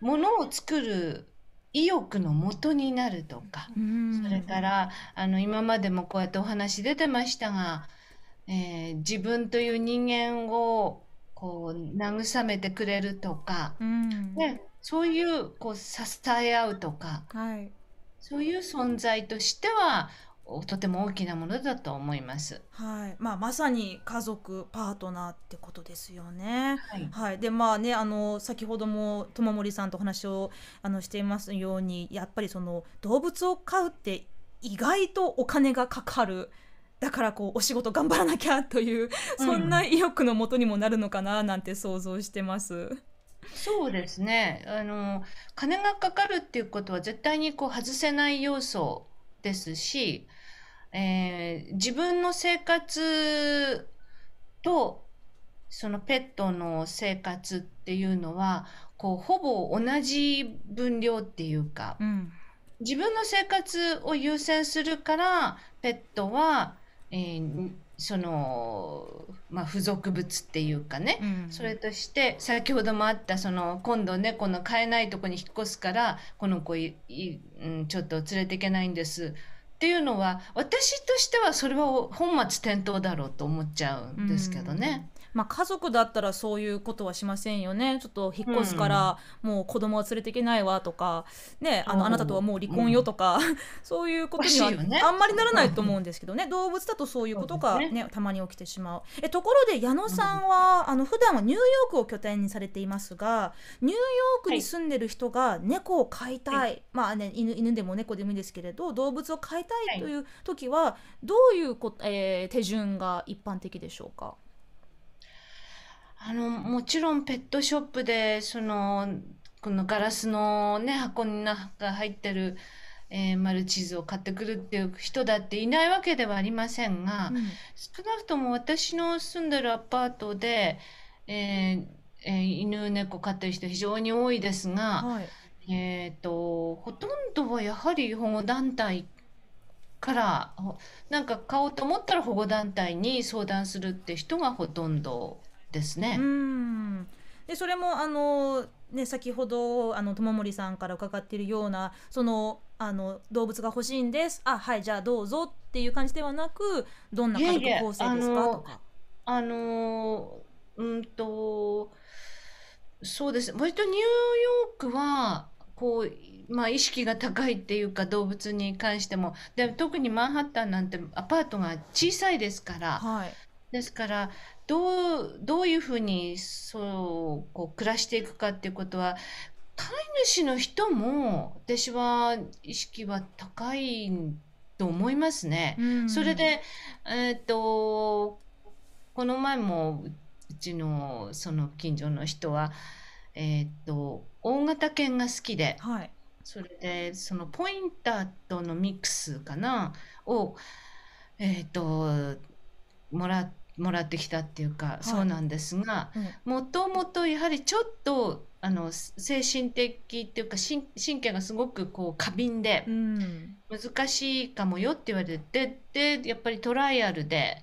ものを作る意欲の元になるとか、それからあの今までもこうやってお話出てましたがえー、自分という人間をこう慰めてくれるとか、うん、ね、そういうこう支え合うとか、はい、そういう存在としてはとても大きなものだと思います。はい、まあまさに家族パートナーってことですよね。はい、はい、でまあねあの先ほどもと森さんと話をあのしていますようにやっぱりその動物を飼うって意外とお金がかかるだからこうお仕事頑張らなきゃという、そんな意欲のもとにもなるのかななんて想像してます。そうですねあの金がかかるっていうことは絶対にこう外せない要素ですし、えー、自分の生活とそのペットの生活っていうのはこうほぼ同じ分量っていうか、うん、自分の生活を優先するからペットはえー、その、まあ、付属物っていうかね、うん、それとして先ほどもあったその今度ねこの買えないとこに引っ越すからこの子いい、うん、ちょっと連れていけないんですっていうのは私としてはそれは本末転倒だろうと思っちゃうんですけどね。まあ、家族だったらそういうことはしませんよねちょっと引っ越すからもう子供は連れていけないわとか、ね、あのあなたとはもう離婚よとか、うん、そういうことにはあんまりならないと思うんですけどね、動物だとそういうことがね、ねたまに起きてしまう。えところで矢野さんは、うん、あの普段はニューヨークを拠点にされていますがニューヨークに住んでる人が猫を飼いたい、はい、まあね、犬犬でも猫でもいいですけれど動物を飼いたいという時はどういうこ、えー、手順が一般的でしょうかあの、もちろんペットショップで、その、このガラスのね、箱に中が入ってる、えー、マルチーズを買ってくるっていう人だっていないわけではありませんが、うん、少なくとも私の住んでるアパートで、えーえー、犬猫飼ってる人非常に多いですが、はい、えっ、ー、とほとんどはやはり保護団体からなんか買おうと思ったら保護団体に相談するって人がほとんどですね。うんでそれもあの、ね、先ほどあの友森さんから伺っているようなそのあの動物が欲しいんですあはいじゃあどうぞっていう感じではなくどんな家族構成ですかとか。あのうんとそうです割とニューヨークはこう、まあ、意識が高いっていうか動物に関してもで特にマンハッタンなんてアパートが小さいですから、はい、ですからどうどういうふうにそうこう暮らしていくかっていうことは飼い主の人も私は意識は高いと思いますね。うんそれで、えーと、この前もうちのその近所の人は、えーと、大型犬が好きで、はい、それでそのポインターとのミックスかなを、えーともらって。もらってきたっていうか、はい、そうなんですがもともとやはりちょっとあの精神的っていうか神経がすごくこう過敏で、難しいかもよって言われてでやっぱりトライアルで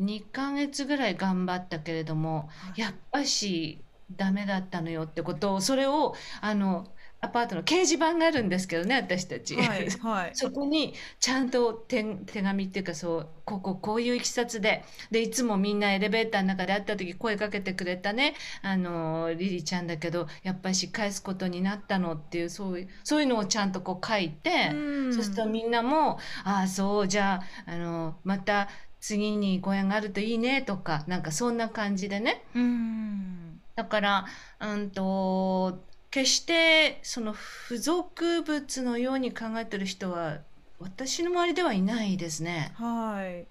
2ヶ月ぐらい頑張ったけれども、はい、やっぱしダメだったのよってことをそれをあのアパートの掲示板があるんですけどね私たち、はいはい、そこにちゃんと手手紙っていうかそうこここういういきさつででいつもみんなエレベーターの中で会った時声かけてくれたねあのリリちゃんだけどやっぱりし返すことになったのっていうそういうそういうのをちゃんとこう書いてそしたらみんなも「ああそうじゃああのまた次にご縁があるといいね」とかなんかそんな感じでね。うんだから、うんと、決してその付属物のように考えてる人は私の周りではいないですね。はい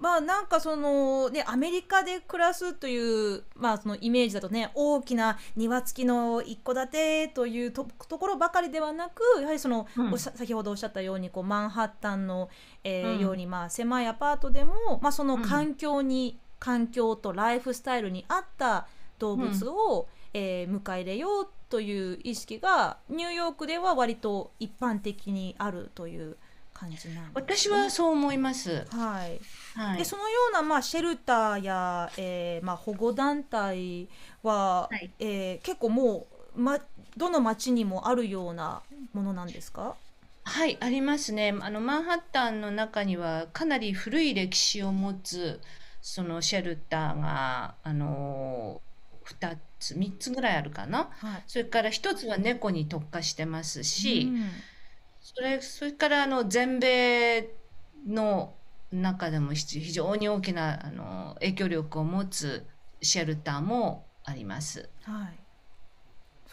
まあなんかそのねアメリカで暮らすというまあそのイメージだとね大きな庭付きの一戸建てというところばかりではなくやはりその、うん、先ほどおっしゃったようにこうマンハッタンの、えー、うん、ようにまあ狭いアパートでも、まあ、その環境に、うん、環境とライフスタイルに合った動物を、うんえー、迎え入れようという意識がニューヨークでは割と一般的にあるという感じなん、でね、私はそう思います。はい。はい、でそのようなまあシェルターや、えー、まあ保護団体は、はい、えー、結構もうまどの町にもあるようなものなんですか？はい、ありますね。あのマンハッタンの中にはかなり古い歴史を持つそのシェルターがあの二つ3つぐらいあるかな、はい、それから1つは猫に特化してますし、うん、それそれからあの全米の中でも非常に大きなあの影響力を持つシェルターもあります。はい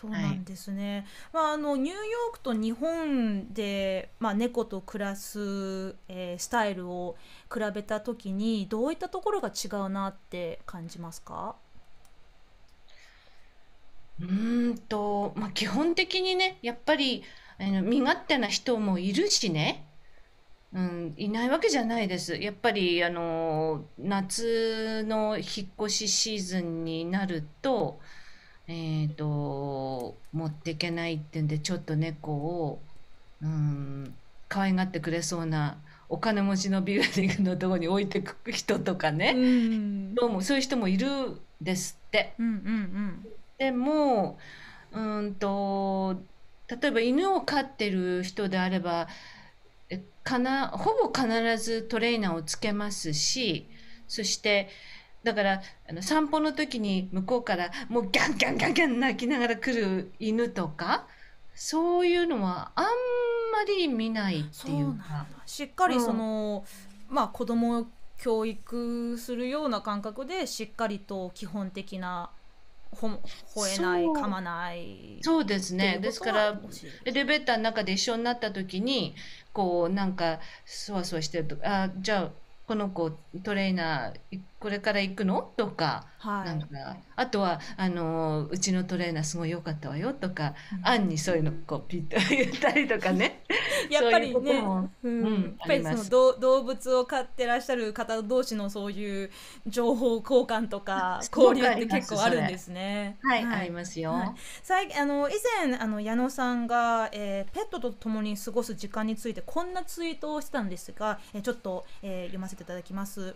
そうなんですね、はい、まあ、あのニューヨークと日本で、まあ、猫と暮らす、えー、スタイルを比べた時にどういったところが違うなって感じますかうんと、まあ、基本的にね、やっぱり、あの、身勝手な人もいるしね。うん、いないわけじゃないです。やっぱり、あの、夏の引っ越しシーズンになると、えっと、持っていけないってんで、ちょっと猫を、うん、可愛がってくれそうなお金持ちのビルディングのとこに置いてく人とかうね、ん。どうもそういう人もいるですって。うんうんうん。でもうんと例えば犬を飼ってる人であればかなほぼ必ずトレーナーをつけますしそしてだからあの散歩の時に向こうからもうギャンギャンギャンギャン泣きながら来る犬とかそういうのはあんまり見ないっていうか。しっかりその、うん、まあ、子供を教育するような感覚でしっかりと基本的なほ吠えない噛まないそうですねですからエレベーターの中で一緒になった時にこうなんかそわそわしてるとあじゃあこの子トレーナーこれから行くのとか,、はい、なんかあとはあのうちのトレーナーすごい良かったわよとか、うん、アンにそういうのこうピッと言ったりとかね やっぱりねうん、うん、やっぱりその動物を飼ってらっしゃる方同士のそういう情報交換とか 交流って結構あるんですね。はい、はい、ありますよ。はい、あの以前あの矢野さんが、えー、ペットと共に過ごす時間についてこんなツイートをしてたんですが、えー、ちょっと、えー、読ませていただきます。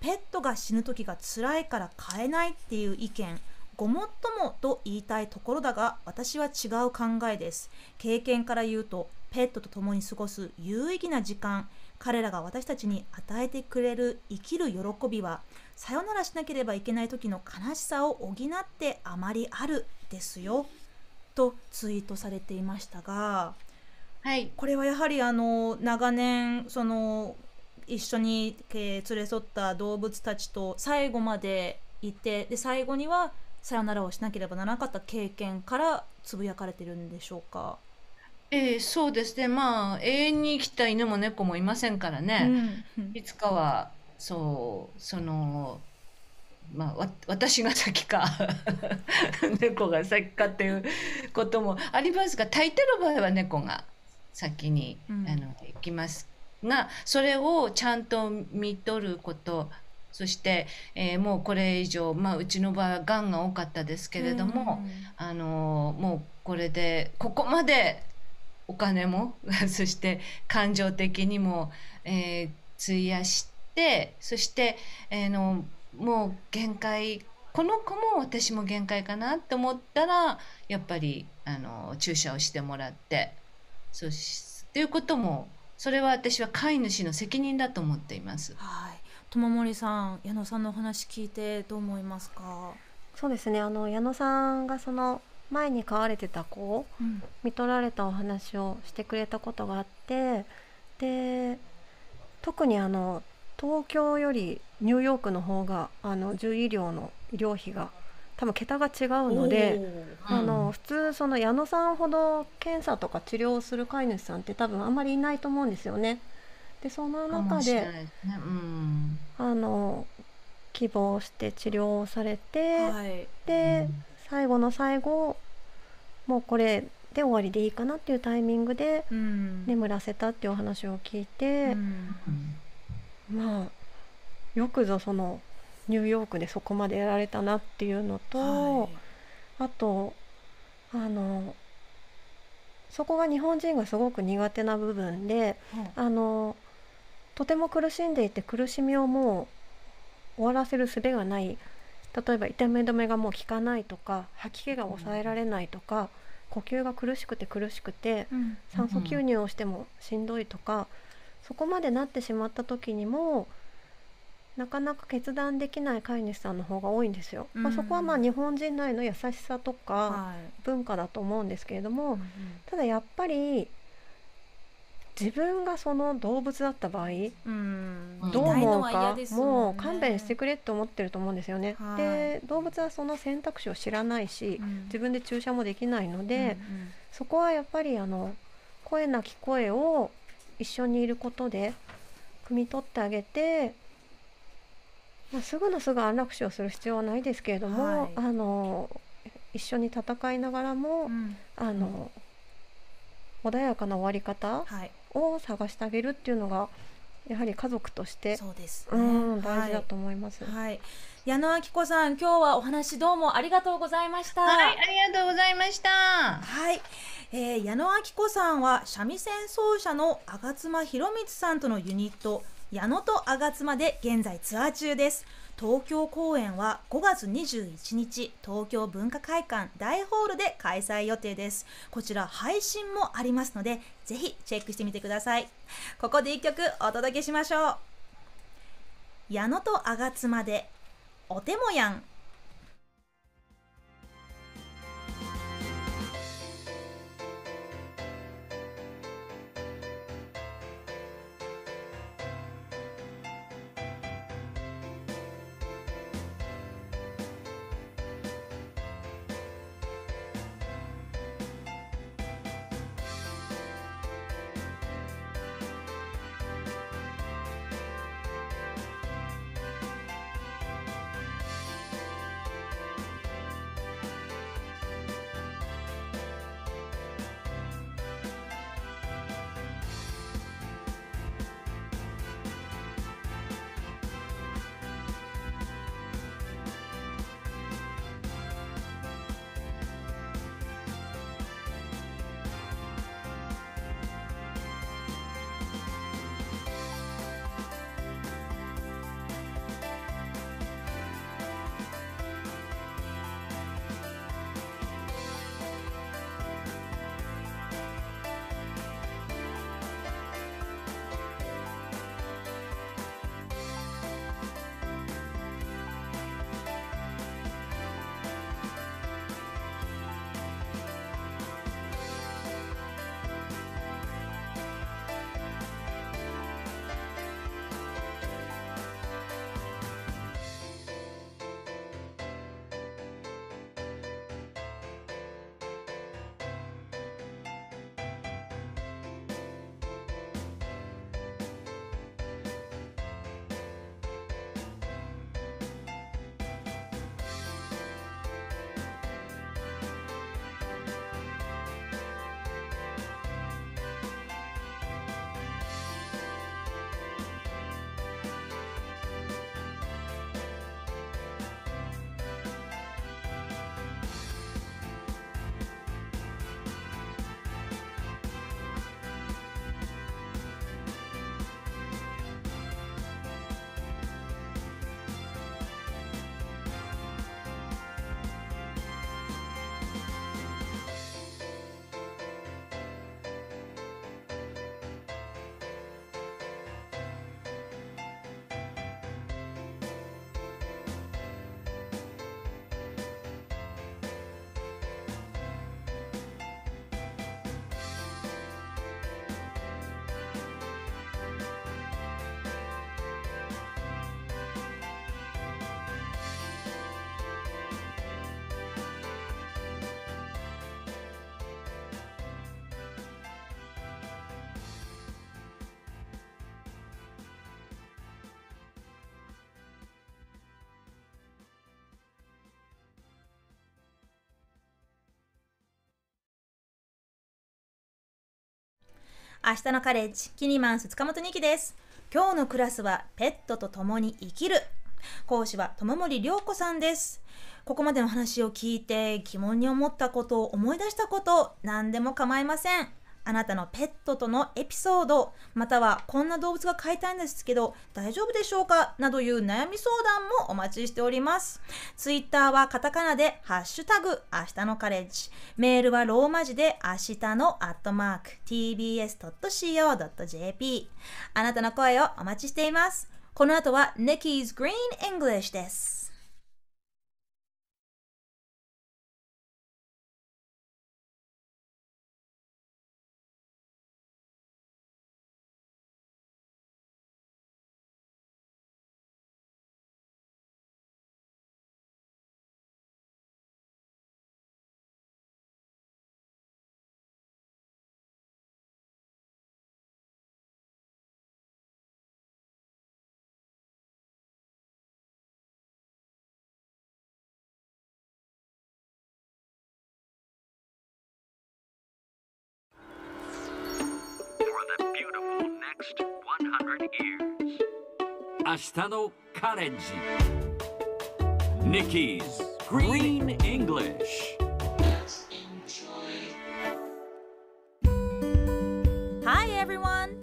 ペットが死ぬ時が辛いから飼えないっていう意見ごもっともと言いたいところだが私は違う考えです経験から言うとペットと共に過ごす有意義な時間彼らが私たちに与えてくれる生きる喜びはさよならしなければいけない時の悲しさを補ってあまりあるですよとツイートされていましたが、はい、これはやはりあの長年その一緒に、えー、連れ添った動物たちと最後までいてで最後にはさよならをしなければならなかった経験からつぶやかれてるんでしょうか。えー、そうですねまあ永遠に生きた犬も猫もいませんからね、うん、いつかはそうそのまあ、わ私が先か 猫が先かっていうこともありますが大抵の場合は猫が先に、うん、あの行きますがそれをちゃんと見とることそして、えー、もうこれ以上、まあ、うちの場合はがんが多かったですけれども、あのもうこれでここまでお金も そして感情的にも、えー、費やしてそして、えーの、もう限界この子も私も限界かなと思ったらやっぱりあの注射をしてもらってそしということもそれは私は飼い主の責任だと思っています。はい友森さん矢野さんのお話聞いてどう思いますかそうですねあの矢野さんがその前に飼われてた子を見取られたお話をしてくれたことがあってで特にあの東京よりニューヨークの方があの獣医療の医療費が多分桁が違うので、うん、あの普通その矢野さんほど検査とか治療をする飼い主さんって多分あんまりいないと思うんですよね。でその中で、ねうん、あの希望して治療をされて、はい、で、うん、最後の最後もうこれで終わりでいいかなっていうタイミングで眠らせたっていうお話を聞いて、まあよくぞそのニューヨークでそこまでやられたなっていうのと、はい、あとあのそこが日本人がすごく苦手な部分で、うん、あのとても苦しんでいて苦しみをもう終わらせる術がない例えば痛み止めがもう効かないとか吐き気が抑えられないとか、うん、呼吸が苦しくて苦しくて、うん、酸素吸入をしてもしんどいとか、そこまでなってしまった時にもなかなか決断できない飼い主さんの方が多いんですよ。うん、まあ、そこはまあ日本人内の優しさとか文化だと思うんですけれども、はい、ただやっぱり自分がその動物だった場合、うん、どう思うか、ね、もう勘弁してくれって思ってると思うんですよね。はい、で動物はその選択肢を知らないし、うん、自分で注射もできないので、うんうん、そこはやっぱりあの声なき声を一緒にいることで汲み取ってあげてまあ、すぐのすぐ安楽死をする必要はないですけれども、はい、あの一緒に戦いながらも、うん、あの、穏やかな終わり方を探してあげるっていうのが、やはり家族としてそうです、ね、うん大事だと思います。はい、はい、矢野明子さん今日はお話どうもありがとうございました。はいありがとうございました。はい、えー、矢野明子さんは三味線奏者の吾妻弘光さんとのユニット矢野と吾妻で現在ツアー中です東京公演は5月21日東京文化会館大ホールで開催予定ですこちら配信もありますのでぜひチェックしてみてくださいここで1曲お届けしましょう矢野と吾妻でおてもやん明日のカレッジキニマンス塚本二希です今日のクラスはペットと共に生きる講師は友森涼子さんですここまでの話を聞いて疑問に思ったことを思い出したこと何でも構いませんあなたのペットとのエピソードまたはこんな動物が飼いたいんですけど大丈夫でしょうかなどいう悩み相談もお待ちしておりますツイッターはカタカナでハッシュタグ明日のカレッジ。メールはローマ字で明日のアットマーク tbs.co.jp。あなたの声をお待ちしています。この後は Nikki's Green English です。明日のカレンジ Nikki's Green English Hi everyone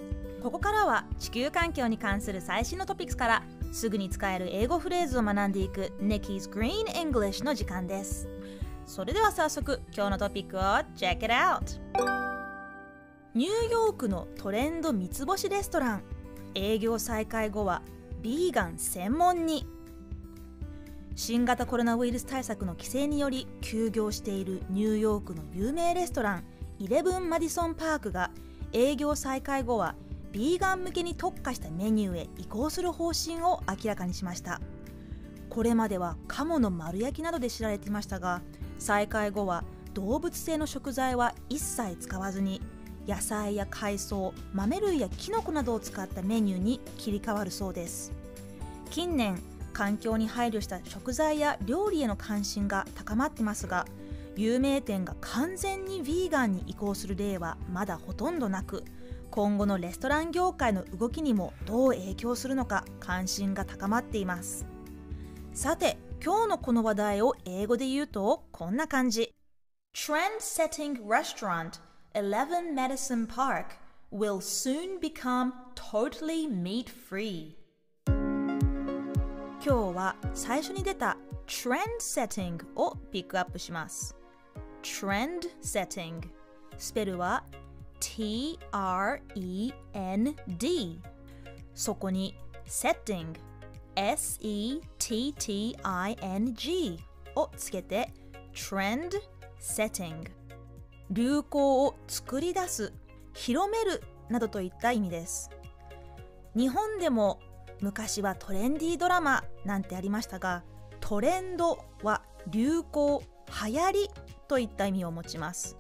ここからは地球環境に関する最新のトピックスからすぐに使える英語フレーズを学んでいく Nikki's Green English の時間ですそれでは早速今日のトピックを Check it out! ニューヨークのトレンド三つ星レストラン営業再開後はビーガン専門に新型コロナウイルス対策の規制により休業しているニューヨークの有名レストランイレブン・マディソン・パークが営業再開後はビーガン向けに特化したメニューへ移行する方針を明らかにしましたこれまでは鴨の丸焼きなどで知られていましたが再開後は動物性の食材は一切使わずに野菜や海藻豆類やキノコなどを使ったメニューに切り替わるそうです近年環境に配慮した食材や料理への関心が高まってますが有名店が完全にヴィーガンに移行する例はまだほとんどなく今後のレストラン業界の動きにもどう影響するのか関心が高まっていますさて今日のこの話題を英語で言うとこんな感じ Trendsetting Restaurant 11 Medicine Park will soon become totally meat free. 今日は最初に出た Trend Setting をピックアップします。Trend Setting スペルは T-R-E-N-D そこに Setting S-E-T-T-I-N-G をつけて Trend Setting 流行を作り出す広めるなどといった意味です日本でも昔はトレンディードラマなんてありましたがトレンドは流行流行りといった意味を持ちます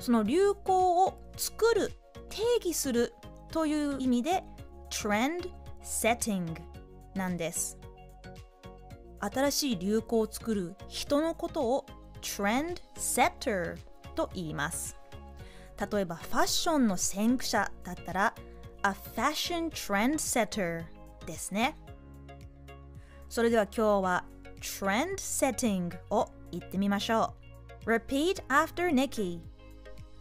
その流行を作る定義するという意味で trend setting なんです新しい流行を作る人のことを trend setter と言います例えばファッションの先駆者だったら A fashion trendsetter ですねそれでは今日は trend setting を言ってみましょう Repeat after Nikki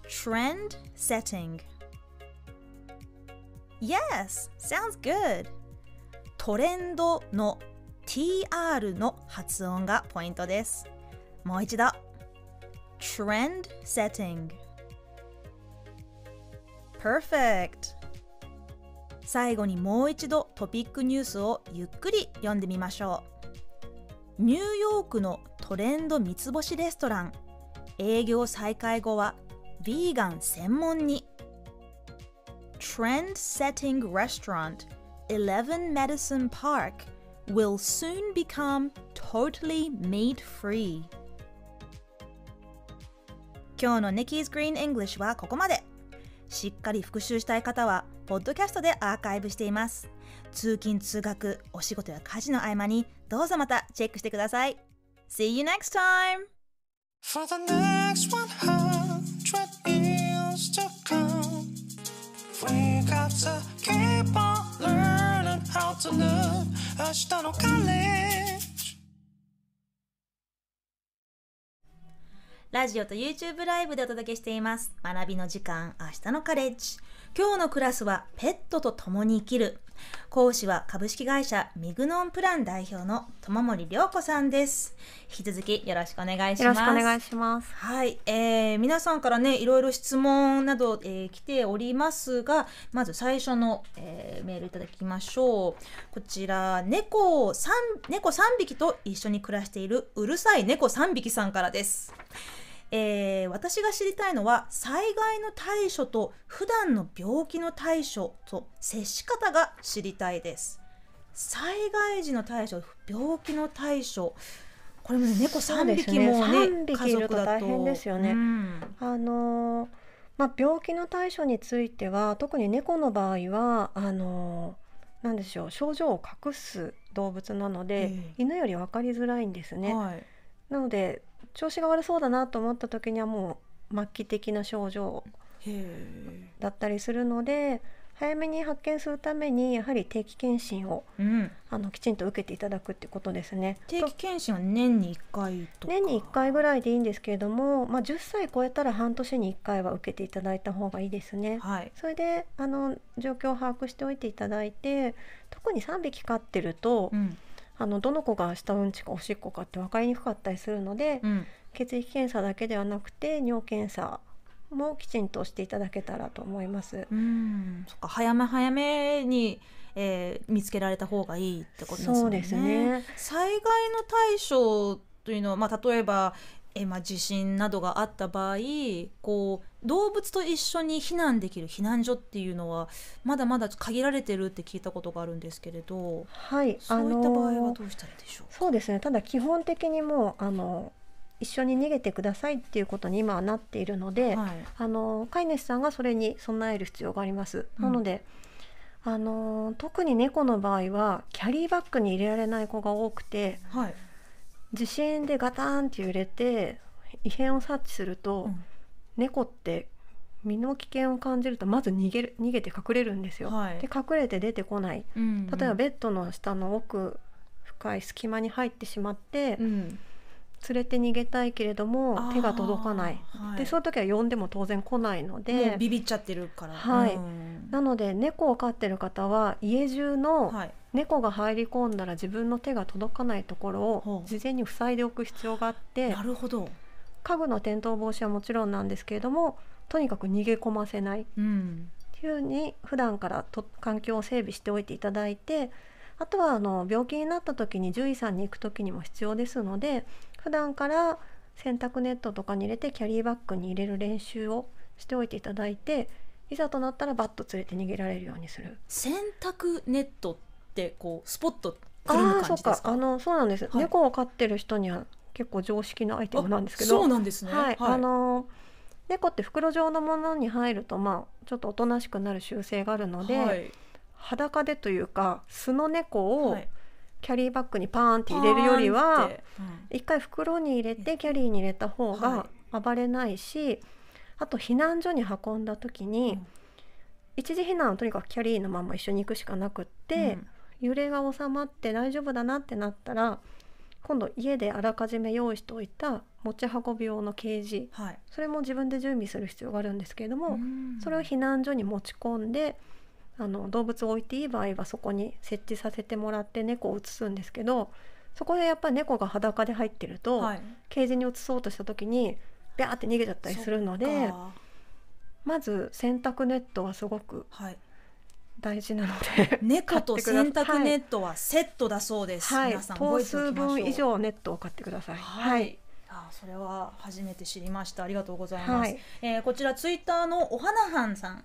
Trend setting Yes, sounds good トレンドの TR の発音がポイントですもう一度 trend setting perfect 最後にもう一度トピックニュースをゆっくり読んでみましょうニューヨークのトレンド三つ星レストラン営業再開後はヴィーガン専門に Trend setting restaurant Eleven Medicine Park will soon become totally meat free 今日の Nikki's Green English はここまでしっかり復習したい方は、ポッドキャストでアーカイブしています。通勤・通学、お仕事や家事の合間に、どうぞまたチェックしてください。See you next time! For the next 100 years to come, we got to keep on learning how to l v e 明日の彼ラジオと YouTube ライブでお届けしています。学びの時間、明日のカレッジ。今日のクラスはペットと共に生きる。講師は株式会社ミグノンプラン代表の玉森涼子さんです。引き続きよろしくお願いします。よろしくお願いします。はい、えー、皆さんからね、いろいろ質問など、えー、来ておりますが、まず最初の、えー、メールいただきましょう。こちら、猫3、猫3匹と一緒に暮らしているうるさい猫3匹さんからです。えー、私が知りたいのは災害の対処と普段の病気の対処と接し方が知りたいです災害時の対処病気の対処これも、ね、猫三匹もねね匹いると大変ですよね、うん、あのー、まあ、病気の対処については特に猫の場合はあのなんでしょう症状を隠す動物なので、うん、犬より分かりづらいんですね。はい、なので調子が悪そうだなと思った時にはもう末期的な症状だったりするので早めに発見するためにやはり定期検診を、うん、あのきちんと受けていただくってことですね。定期検診は年に1回と年に1回ぐらいでいいんですけれども、まあ、10歳超えたら半年に1回は受けていただいた方がいいですね。はい、それであの状況を把握しておいていただいて特に3匹飼ってると、うんあのどの子が下うんちかおしっこかって分かりにくかったりするので、うん、血液検査だけではなくて尿検査もきちんとしていただけたらと思います。うんそっか早め早めに、えー、見つけられた方がいいってことですね。そうですね災害の対処というのは、まあ、例えば、えまあ、地震などがあった場合こう動物と一緒に避難できる避難所っていうのはまだまだ限られてるって聞いたことがあるんですけれど、はい、そういった場合はどうしたらいいでしょうそうですねただ基本的にもうあの一緒に逃げてくださいっていうことに今はなっているので、はい、あの飼い主さんがそれに備える必要があります。うん、なので、あの特に猫の場合はキャリーバッグに入れられない子が多くて、はい、地震でガタンって揺れて異変を察知すると、うん、猫って身の危険を感じるとまず逃げる逃げて隠れるんですよ。はい、で隠れて出てこない、うんうん、例えばベッドの下の奥深い隙間に入ってしまって、うん、連れて逃げたいけれども手が届かない、はい、でその時は呼んでも当然来ないのでビビっちゃってるから、はい、うん、なので猫を飼ってる方は家中の猫が入り込んだら自分の手が届かないところを事前に塞いでおく必要があって、なるほど家具の転倒防止はもちろんなんですけれどもとにかく逃げ込ませない、うん、っていうふうに普段からと環境を整備しておいていただいてあとはあの病気になった時に獣医さんに行く時にも必要ですので普段から洗濯ネットとかに入れてキャリーバッグに入れる練習をしておいていただいていざとなったらバッと連れて逃げられるようにする洗濯ネットってこうスポットくる感じですかあのそうなんです、はい、猫を飼ってる人には結構常識のアイテムなんですけどそうなんですね、はい、はい、あの猫って袋状のものに入るとまあちょっとおとなしくなる習性があるので、はい、裸でというか素の猫を、はいキャリーバッグにパーンって入れるよりは一、うん、回袋に入れてキャリーに入れた方が暴れないし、はい、あと避難所に運んだ時に、うん、一時避難はとにかくキャリーのまま一緒に行くしかなくって、うん、揺れが収まって大丈夫だなってなったら今度家であらかじめ用意しておいた持ち運び用のケージ、はい、それも自分で準備する必要があるんですけれどもそれを避難所に持ち込んで。あの動物を置いていい場合はそこに設置させてもらって猫を移すんですけどそこでやっぱり猫が裸で入ってると、はい、ケージに移そうとした時にビャーって逃げちゃったりするのでまず洗濯ネットはすごく大事なので、はい、猫と洗濯ネットはセットだそうです、はい、皆さん頭数分以上ネットを買ってください。はいあそれは初めて知りましたありがとうございます、はい、えー、こちらツイッターのお花はんさん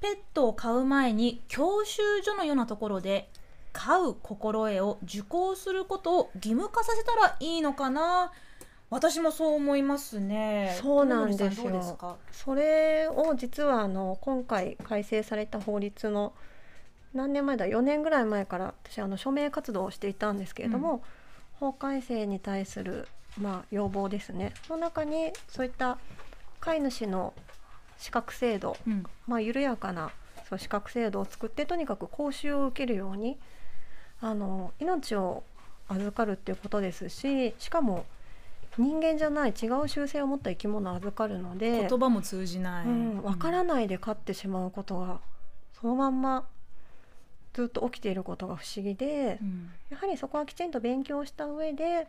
ペットを飼う前に教習所のようなところで飼う心得を受講することを義務化させたらいいのかな私もそう思いますね。そうなんですよ。それを実はあの今回改正された法律の何年前だ4年ぐらい前から私あの署名活動をしていたんですけれども、うん、法改正に対するまあ要望ですね。その中にそういった飼い主の資格制度、うん、まあ、緩やかなそう資格制度を作ってとにかく講習を受けるようにあの命を預かるっていうことですししかも人間じゃない違う習性を持った生き物を預かるので言葉も通じない、うん、分からないで飼ってしまうことがそのまんまずっと起きていることが不思議で、うん、やはりそこはきちんと勉強した上で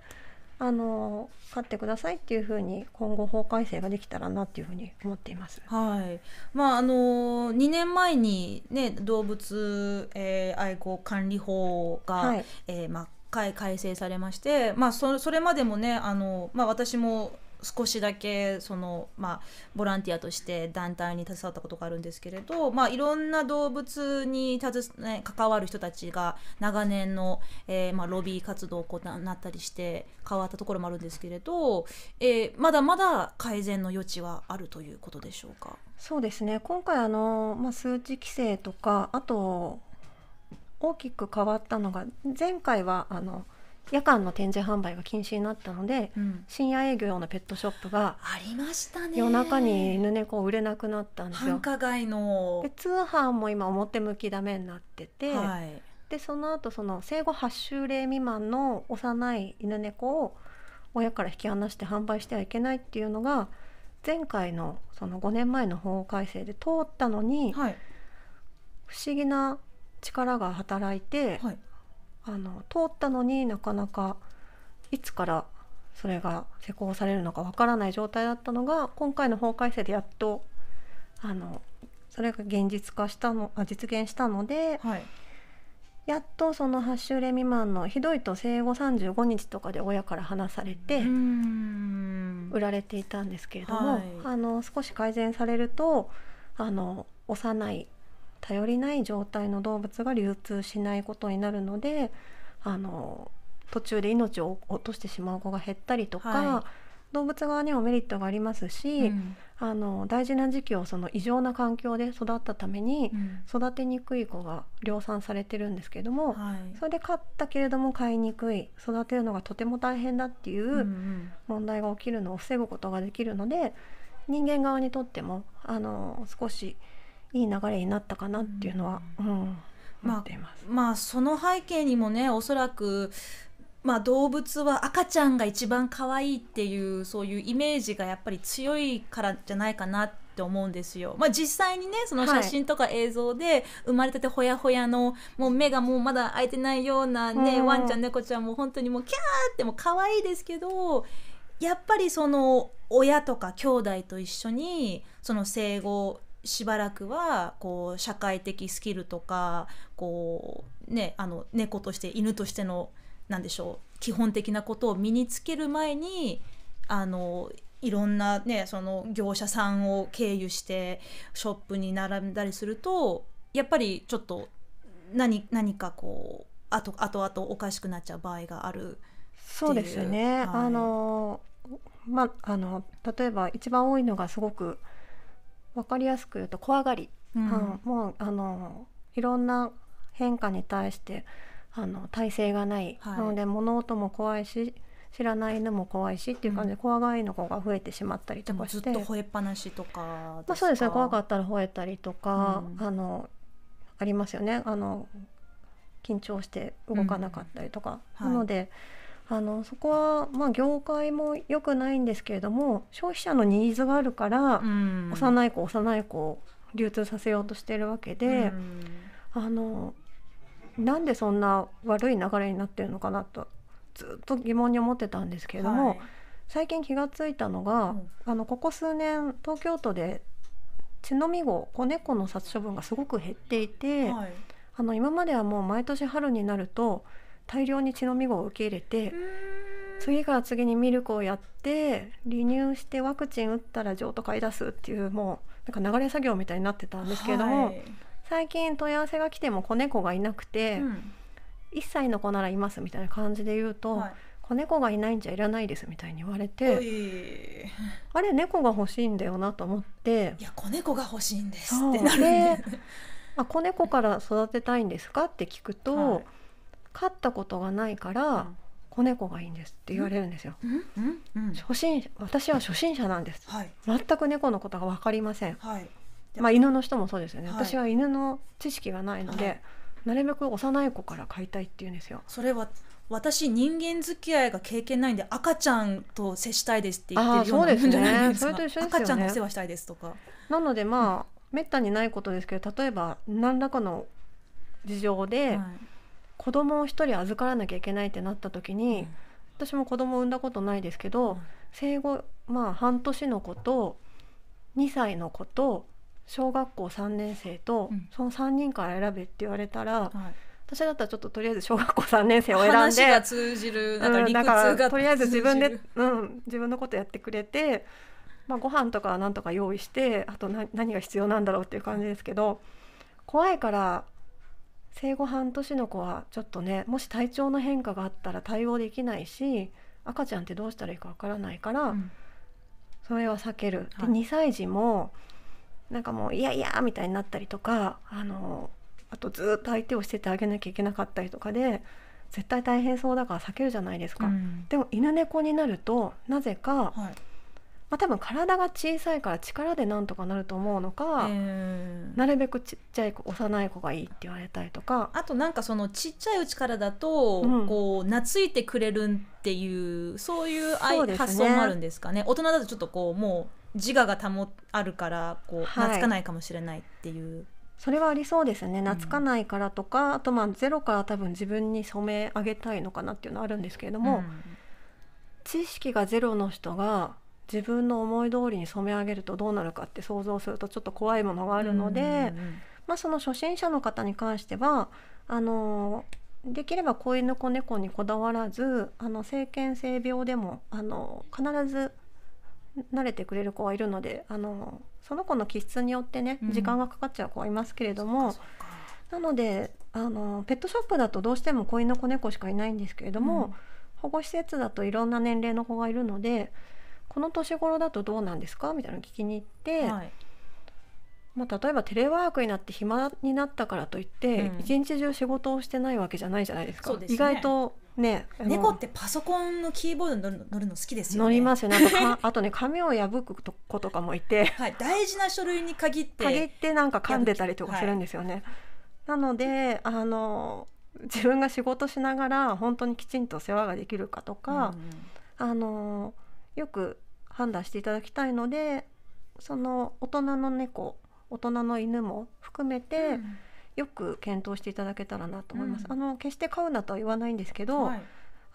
あの買ってくださいっていうふうに今後法改正ができたらなっていうふうに思っています。はいまああの2年前に、ね、動物、えー、愛好管理法が、はい、えー、まあ、改正されまして、まあ、そそれまでもねあの、まあ、私も少しだけその、まあ、ボランティアとして団体に携わったことがあるんですけれど、まあ、いろんな動物に携、ね、関わる人たちが長年の、えー、まあ、ロビー活動を行ったりして変わったところもあるんですけれど、えー、まだまだ改善の余地はあるということでしょうか。そうですね今回あの、まあ、数値規制とかあと大きく変わったのが前回はあの夜間の展示販売が禁止になったので、うん、深夜営業のペットショップがありましたね夜中に犬猫売れなくなったんですよ。繁華街ので通販も今表向きダメになってて、はい、でその後その生後8週例未満の幼い犬猫を親から引き離して販売してはいけないっていうのが前回のその5年前の法改正で通ったのに、はい、不思議な力が働いて、はい、あの通ったのになかなかいつからそれが施行されるのかわからない状態だったのが今回の法改正でやっとあのそれが現実化したのあ実現したので、はい、やっとその8週例未満のひどいと生後35日とかで親から離されて売られていたんですけれども、はい、あの少し改善されるとあの幼い頼りない状態の動物が流通しないことになるのであの途中で命を落としてしまう子が減ったりとか、はい、動物側にもメリットがありますし、うん、あの大事な時期をその異常な環境で育ったために、育てにくい子が量産されてるんですけども、それで飼ったけれども飼いにくい育てるのがとても大変だっていう問題が起きるのを防ぐことができるので人間側にとってもあの少し。いい流れになったかなっていうのは、うん、まあ、まあ、その背景にもねおそらくまあ、動物は赤ちゃんが一番可愛いっていうそういうイメージがやっぱり強いからじゃないかなって思うんですよ。まあ、実際にねその写真とか映像で生まれたてほやほやのもう目がもうまだ開いてないようなね、うん、ワンちゃん猫ちゃんも本当にもうキャーっても可愛いですけどやっぱりその親とか兄弟と一緒にその生後しばらくはこう社会的スキルとかこう、ね、あの猫として犬としてのんでしょう基本的なことを身につける前にあのいろんな、ね、その業者さんを経由してショップに並んだりするとやっぱりちょっと何何かこうあとあとあとおかしくなっちゃう場合があるそうですね、はい、あのまあの例えば一番多いのがすごく分かりやすく言うと怖がり、うん、もうあのいろんな変化に対してあの耐性がない、はい、なので物音も怖いし知らない犬も怖いしっていう感じで怖がりの子が増えてしまったりとかして、うん、ずっと吠えっぱなしとかまあ、そうですね怖かったら吠えたりとか、うん、あのありますよねあの緊張して動かなかったりとか、うんはい、なので、あのそこはまあ業界も良くないんですけれども消費者のニーズがあるから、幼い子幼い子を流通させようとしてるわけで、うん、あのなんでそんな悪い流れになってるのかなとずっと疑問に思ってたんですけれども、はい、最近気が付いたのが、うん、あのここ数年東京都で血のみ子子猫の殺処分がすごく減っていて、はい、あの今まではもう毎年春になると大量に血のみごを受け入れて次から次にミルクをやって離乳してワクチン打ったら譲渡い出すっていうもうなんか流れ作業みたいになってたんですけども、はい、最近問い合わせが来ても子猫がいなくて、うん、1歳の子ならいますみたいな感じで言うと。はい子猫がいないんじゃいらないですみたいに言われてあれ猫が欲しいんだよなと思っていや子猫が欲しいんですってなるんであ子猫から育てたいんですかって聞くと、はい飼ったことがないから、子猫がいいんですって言われるんですよ。初心者私は初心者なんです、はい、全く猫のことがわかりません。はい、まあ、犬の人もそうですよね、はい、私は犬の知識がないので、なるべく幼い子から飼いたいって言うんですよ。それは私人間付き合いが経験ないんで赤ちゃんと接したいですって言ってるようなもんじゃないですか。すね すね、赤ちゃんの世話したいですとか。なのでまあ、うん、めったにないことですけど例えば何らかの事情で、はい子供を一人預からなきゃいけないってなった時に、うん、私も子供産んだことないですけど、うん、生後まあ半年の子と2歳の子と小学校3年生と、その3人から選べって言われたら、はい私だったらちょっととりあえず 小学校3年生を選んで話が通じるだから理屈が、うん、かとりあえず自分で、うん、自分のことやってくれて、まあ、ご飯とかなんとか用意してあと何が必要なんだろうっていう感じですけど怖いから生後半年の子はちょっとねもし体調の変化があったら対応できないし赤ちゃんってどうしたらいいかわからないから、うん、それは避ける。で、はい、2歳児もなんかもう「いやいや」みたいになったりとかあのあとずっと相手をしててあげなきゃいけなかったりとかで絶対大変そうだから避けるじゃないですか。うん、でも犬猫になるとなぜか、はいまあ、多分体が小さいから力でなんとかなると思うのか、えー、なるべくちっちゃい子幼い子がいいって言われたりとかあとなんかそのちっちゃいうちからだと、こう懐いてくれるっていうそういうう、ね、発想もあるんですかね大人だとちょっとこうもう自我が保あるからこう懐かないかもしれないっていう。はいそれはありそうですね懐かないからとか、うん、あとまあゼロから多分自分に染め上げたいのかなっていうのはあるんですけれども、うん、知識がゼロの人が自分の思い通りに染め上げるとどうなるかって想像するとちょっと怖いものがあるので、うんうんうん、まあ、その初心者の方に関してはあのできれば子犬子猫にこだわらずあの性犬性病でもあの必ず慣れてくれる子はいるのであのその子の気質によってね、時間がかかっちゃう子はいますけれども、なのであのペットショップだとどうしても子犬子猫しかいないんですけれども、うん、保護施設だといろんな年齢の子がいるので。この年頃だとどうなんですかみたいなの聞きに行って、はい、まあ、例えばテレワークになって暇になったからといって、一、うん、日中仕事をしてないわけじゃないじゃないですか。すね、意外とね、猫ってパソコンのキーボードに乗る乗るの好きですよね。乗りますよね。あとあとね紙を破く子とかもいて、はい、大事な書類に限って限ってなんか噛んでたりとかするんですよね。はい、なのであの自分が仕事しながら本当にきちんと世話ができるかとか、うんうん、あの。よく判断していただきたいのでその大人の猫大人の犬も含めて、よく検討していただけたらなと思います。うん、あの決して飼うなとは言わないんですけど、はい、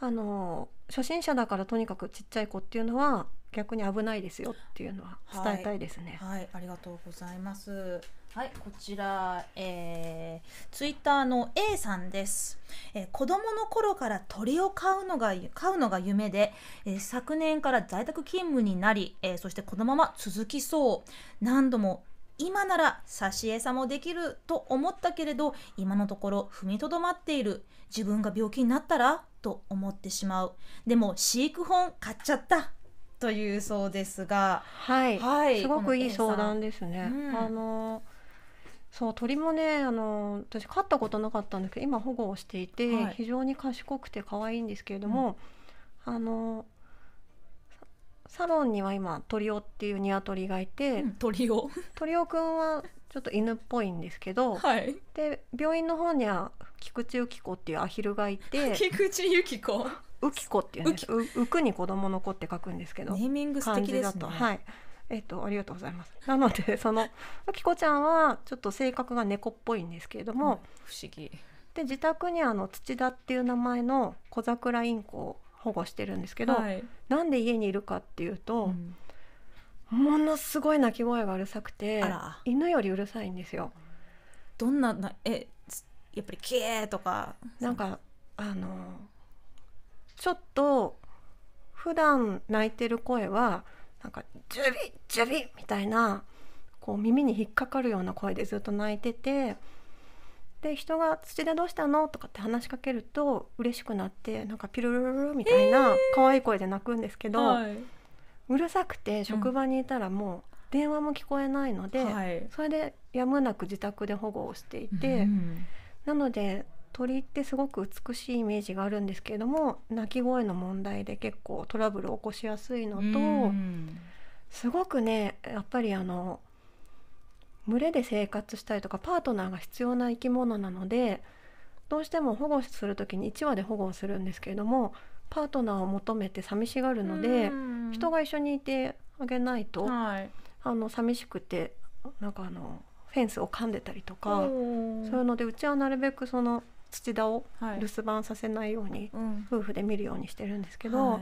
あの初心者だからとにかくちっちゃい子っていうのは逆に危ないですよっていうのは伝えたいですね。はい、はい、ありがとうございます。はい、こちら、えー、ツイッターの A さんです、えー、子供の頃から鳥を飼うのが飼うのが夢で、えー、昨年から在宅勤務になり、えー、そしてこのまま続きそう何度も今なら挿絵さもできると思ったけれど今のところ踏みとどまっている自分が病気になったらと思ってしまうでも飼育本買っちゃったというそうですがはい、はい、すごくいい相談ですね、うん、あのーそう鳥もねあの私飼ったことなかったんですけど今保護をしていて、はい非常に賢くて可愛いんですけれども、あのサロンには今トリオっていうニワトリがいて、うん鳥をトリオくんはちょっと犬っぽいんですけど、はいで病院の方には菊池由紀子っていうアヒルがいて 菊池由紀子ウ子っていうんう浮くに子供の子って書くんですけど、ネーミング素敵ですねはいえっと、ありがとうございますなので そのあきこちゃんはちょっと性格が猫っぽいんですけれども、うん、不思議で自宅にあの土田っていう名前の小桜インコを保護してるんですけど、はい、なんで家にいるかっていうと、うん、ものすごい鳴き声がうるさくて犬よりうるさいんですよ。どんななえやっぱり「キー」とかなんかあのちょっと普段泣いてる声はなんか「ジュビジュビ!」みたいなこう耳に引っかかるような声でずっと泣いててで人が「土でどうしたの?」とかって話しかけると嬉しくなってなんかピルルルルみたいな可愛い声で泣くんですけど、はい、うるさくて職場にいたらもう電話も聞こえないので、うんはい、それでやむなく自宅で保護をしていて、うん、なので鳥ってすごく美しいイメージがあるんですけれども鳴き声の問題で結構トラブルを起こしやすいのとすごくねやっぱりあの群れで生活したりとかパートナーが必要な生き物なのでどうしても保護する時に1羽で保護をするんですけれどもパートナーを求めて寂しがるので人が一緒にいてあげないと、はい、あの寂しくてなんかあのフェンスを噛んでたりとかそういうのでうちはなるべくその土田を留守番させないように、夫婦で見るようにしてるんですけど、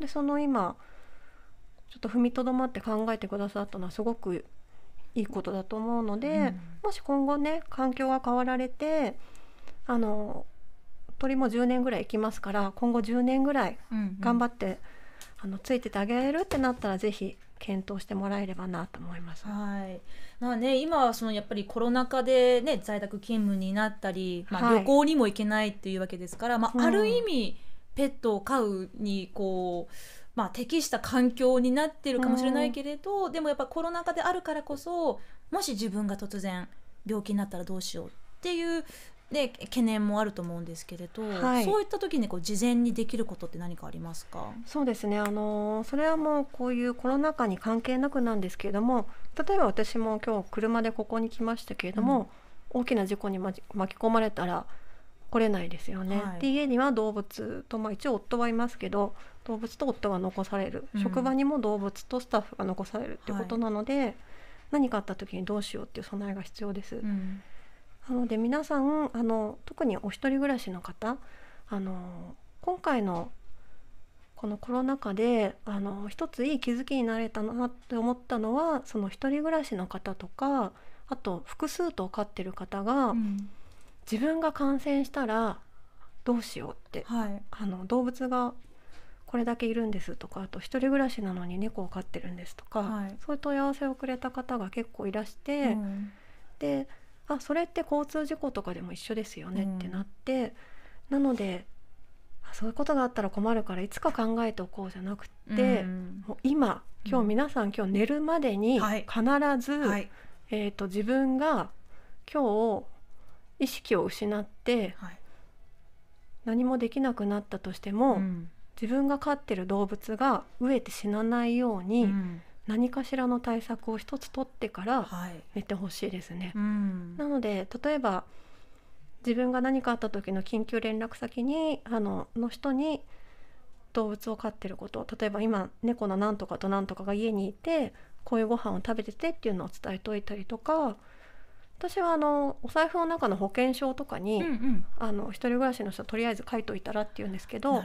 でその今ちょっと踏みとどまって考えてくださったのはすごくいいことだと思うので、もし今後ね環境が変わられてあの鳥も10年ぐらい生きますから今後10年ぐらい頑張って、うんうんあのついててあげられるってなったらぜひ検討してもらえればなと思います。はい。まあね、今はそのやっぱりコロナ禍でね在宅勤務になったり、まあ、旅行にも行けないっていうわけですから、はい、まあ、ある意味、ペットを飼うにこう。まあ、適した環境になってるかもしれないけれど、うん、でもやっぱコロナ禍であるからこそもし自分が突然病気になったらどうしようっていうで懸念もあると思うんですけれど、はい、そういった時にこう事前にできることって何かありますかそうですねあのそれはもうこういうコロナ禍に関係なくなんですけれども例えば私も今日車でここに来ましたけれども、うん、大きな事故に巻き込まれたら来れないですよね。はい、で家には動物と、まあ、一応夫はいますけど動物と夫は残される、うん、職場にも動物とスタッフが残されるってことなので、はい、何かあった時にどうしようっていう備えが必要です。うんなので皆さんあの特にお一人暮らしの方あの今回のこのコロナ禍であの一ついい気づきになれたなって思ったのはその一人暮らしの方とかあと複数頭飼ってる方が、うん、自分が感染したらどうしようって、はい、あの動物がこれだけいるんですとかあと1人暮らしなのに猫を飼ってるんですとか、はい、そういう問い合わせをくれた方が結構いらして、うん、であそれって交通事故とかでも一緒ですよねってなって、うん、なのでそういうことがあったら困るからいつか考えておこうじゃなくて、うん、もう今今日皆さん、うん、今日寝るまでに必ず、はい、えーと、自分が今日意識を失って、はい、何もできなくなったとしても、自分が飼ってる動物が飢えて死なないように、うん何かしらの対策を一つ取ってから寝てほしいですね。はいうん、なので例えば自分が何かあった時の緊急連絡先にあのの人に動物を飼ってること例えば今猫のなんとかとなんとかが家にいてこういうご飯を食べててっていうのを伝えといたりとか私はあのお財布の中の保険証とかに、うんうん、あの一人暮らしの人とりあえず書いといたらっていうんですけど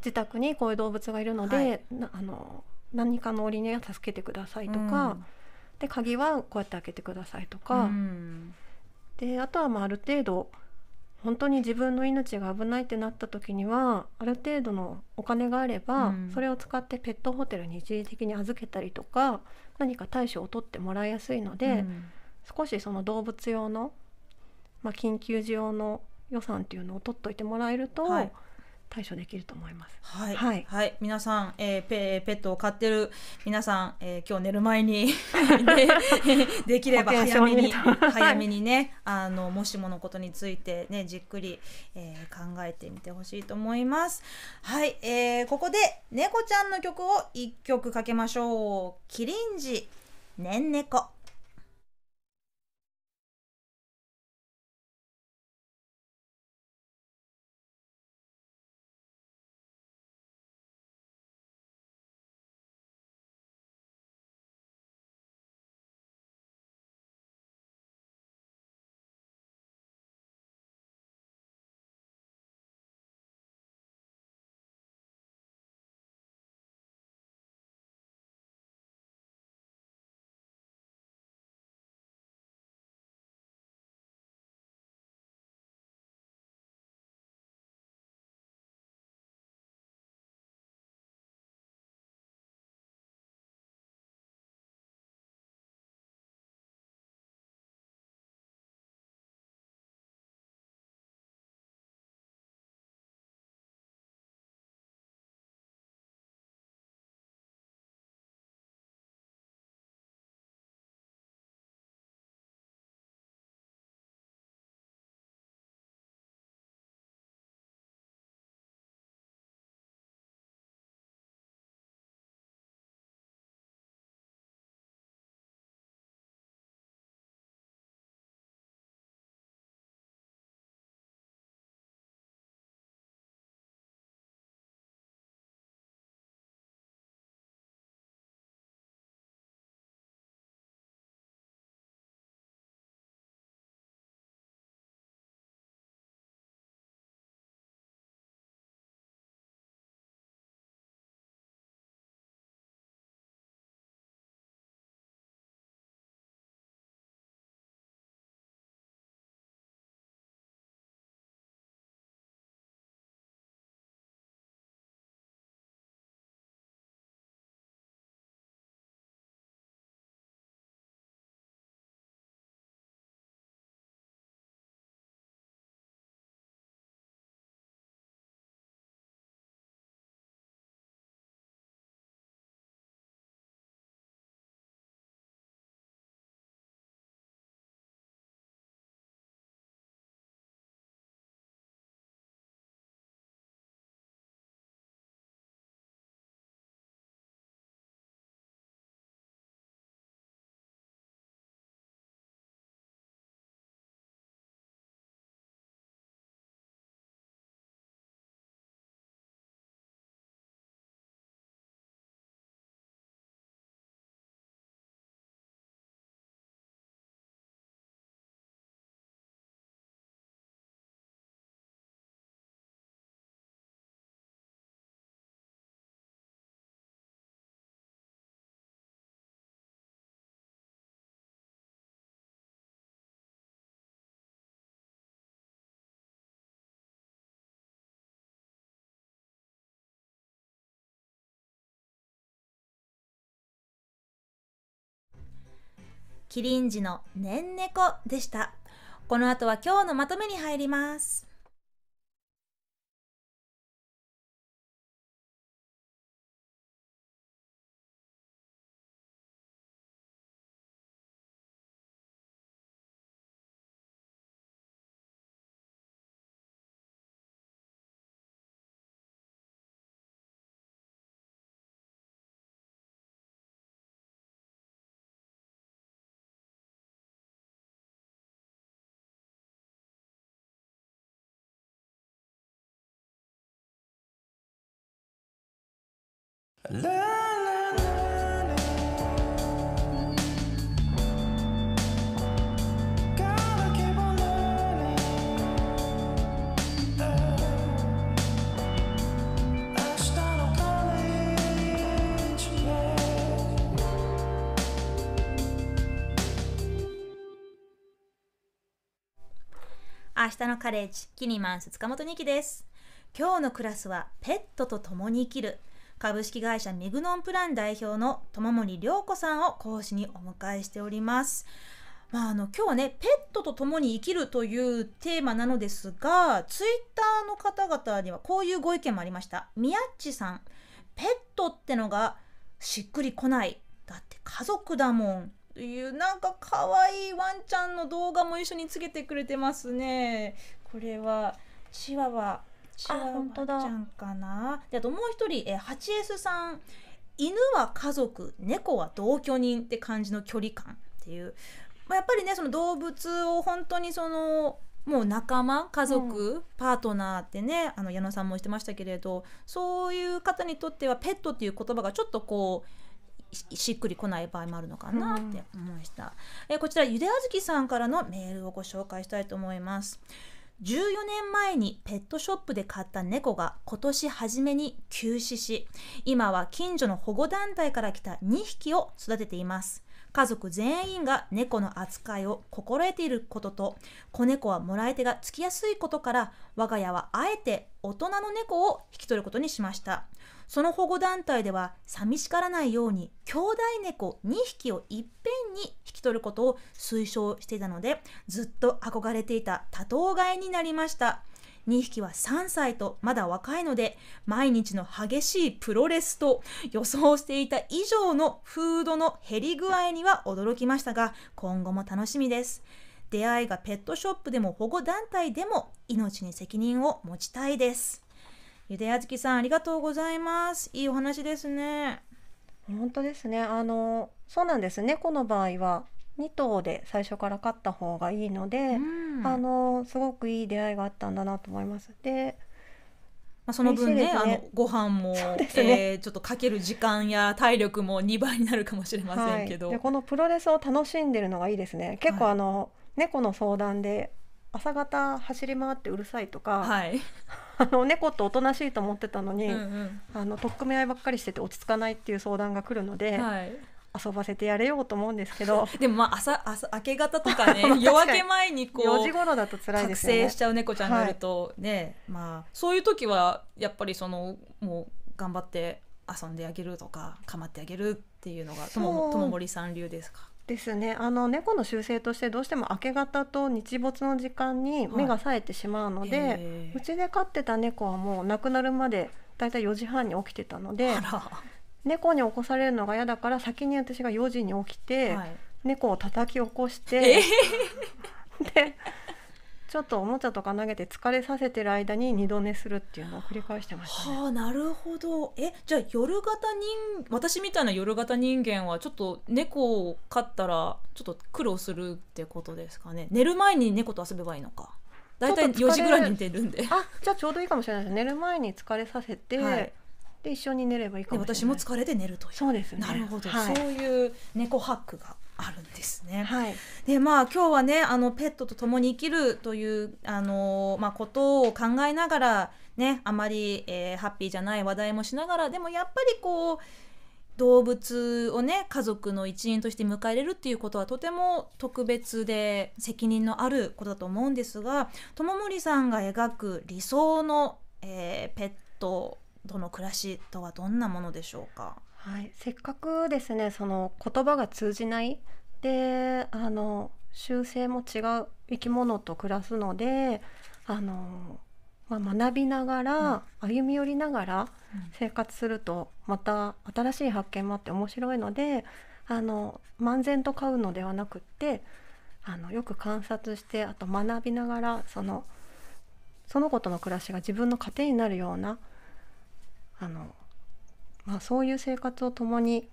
自宅にこういう動物がいるので、はい、あの何かの折には助けてくださいとか、で鍵はこうやって開けてくださいとか、であとはまあある程度本当に自分の命が危ないってなった時にはある程度のお金があれば、うん、それを使ってペットホテルに一時的に預けたりとか何か対処を取ってもらいやすいので、うん、少しその動物用の、まあ、緊急時用の予算っていうのを取っといてもらえると、はい、対処できると思います。はい、はい、はい、皆さん、えー、ペペットを飼ってる皆さん、えー、今日寝る前に できれば早めに早めにね、あのもしものことについてねじっくり、えー、考えてみてほしいと思います。はい、えー、ここで猫ちゃんの曲を一曲かけましょう。キリンジねんねこ。キリンジのねんねこでした。この後は今日のまとめに入ります。明日のカレッジキニマンス塚本二希です今日のクラスはペットと共に生きる株式会社メグノンプラン代表の友森涼子さんを講師にお迎えしております。まあ、あの今日はねペットと共に生きるというテーマなのですがツイッターの方々にはこういうご意見もありました宮っちさんペットってのがしっくりこないだって家族だもんというなんか可愛いワンちゃんの動画も一緒につけてくれてますねこれはチワワちゃんかなであともう一人、え 8S さん犬は家族猫は同居人って感じの距離感っていう、まあ、やっぱりねその動物を本当にそのもう仲間家族、うん、パートナーってねあの矢野さんも言ってましたけれどそういう方にとってはペットっていう言葉がちょっとこうしっくりこない場合もあるのかなって思いました、うん、えこちらゆであずきさんからのメールをご紹介したいと思います14年前にペットショップで買った猫が今年初めに急死し、今は近所の保護団体から来た2匹を育てています。家族全員が猫の扱いを心得ていることと、子猫はもらい手がつきやすいことから、我が家はあえて大人の猫を引き取ることにしました。その保護団体では寂しからないように兄弟猫2匹をいっぺんに引き取ることを推奨していたのでずっと憧れていた多頭飼いになりました2匹は3歳とまだ若いので毎日の激しいプロレスと予想していた以上のフードの減り具合には驚きましたが今後も楽しみです出会いがペットショップでも保護団体でも命に責任を持ちたいですゆであずきさんありがとうございますいいお話ですね本当ですねあのそうなんです猫、ね、の場合は2頭で最初から飼った方がいいので、うん、あのすごくいい出会いがあったんだなと思います。でまあ、その分ね、ね、あのご飯も、ねえー、ちょっとかける時間や体力も2倍になるかもしれませんけど、はい、このプロレスを楽しんでるのがいいですね結構あの、はい、猫の相談で朝方走り回ってうるさいとか、はい、あの猫とおとなしいと思ってたのに、うんうん、あの取っ組み合いばっかりしてて落ち着かないっていう相談が来るので。はい遊ばせてやれようと思うんですけど でもまあ朝朝明け方とかね 夜明け前にこう4時頃だと辛いですよね覚醒しちゃう猫ちゃんにいるとね、はい、まあそういう時はやっぱりそのもう頑張って遊んであげるとか構ってあげるっていうのがとも森さん流ですかですねあの猫の習性としてどうしても明け方と日没の時間に目が冴えてしまうので、はいうちで飼ってた猫はもう亡くなるまでだいたい4時半に起きてたので猫に起こされるのが嫌だから先に私が4時に起きて、はい、猫を叩き起こして、えー、でちょっとおもちゃとか投げて疲れさせてる間に二度寝するっていうのを繰り返してました、ね、はあなるほどえじゃあ夜型人私みたいな夜型人間はちょっと猫を飼ったらちょっと苦労するってことですかね寝る前に猫と遊べばいいのか大体四時ぐらいに寝るんであじゃあちょうどいいかもしれないです寝る前に疲れさせて、はいで一緒に寝ればいいかも私も疲れて寝るというそうです、ね、なるほど、はい、そういう猫ハックがあるんですね。はい、でまあ今日はねあのペットと共に生きるというあの、まあ、ことを考えながらねあまり、えー、ハッピーじゃない話題もしながらでもやっぱりこう動物をね家族の一員として迎え入れるっていうことはとても特別で責任のあることだと思うんですが友森さんが描く理想の、えー、ペットとの暮らしとはどんなものでしょうかはい、せっかくですねその言葉が通じないであの習性も違う生き物と暮らすのであの、まあ、学びながら、うん、歩み寄りながら生活すると、また新しい発見もあって面白いのであの漫然と飼うのではなくってあのよく観察してあと学びながらそのその子との暮らしが自分の糧になるようなあのまあ、そういう生活を共に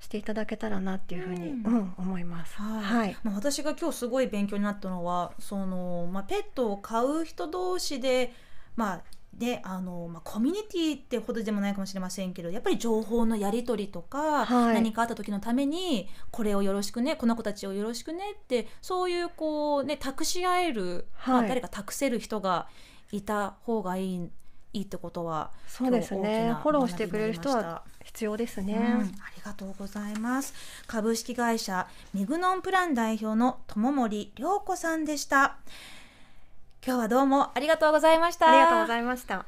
していただけたらなっていうふうに、うん、うん、思います。はい、はい、まあ、私が今日すごい勉強になったのは、そのまあ、ペットを飼う人同士で、まあ。であのまあ、コミュニティってほどでもないかもしれませんけどやっぱり情報のやり取りとか、はい、何かあった時のためにこれをよろしくねこの子たちをよろしくねってそういうこうね託し合える、はい、まあ、誰か託せる人がいた方がいいいいってことはそうですねフォローしてくれる人は必要ですね、うん、ありがとうございます株式会社ミグノンプラン代表の友森良子さんでした今日はどうもありがとうございましたありがとうございました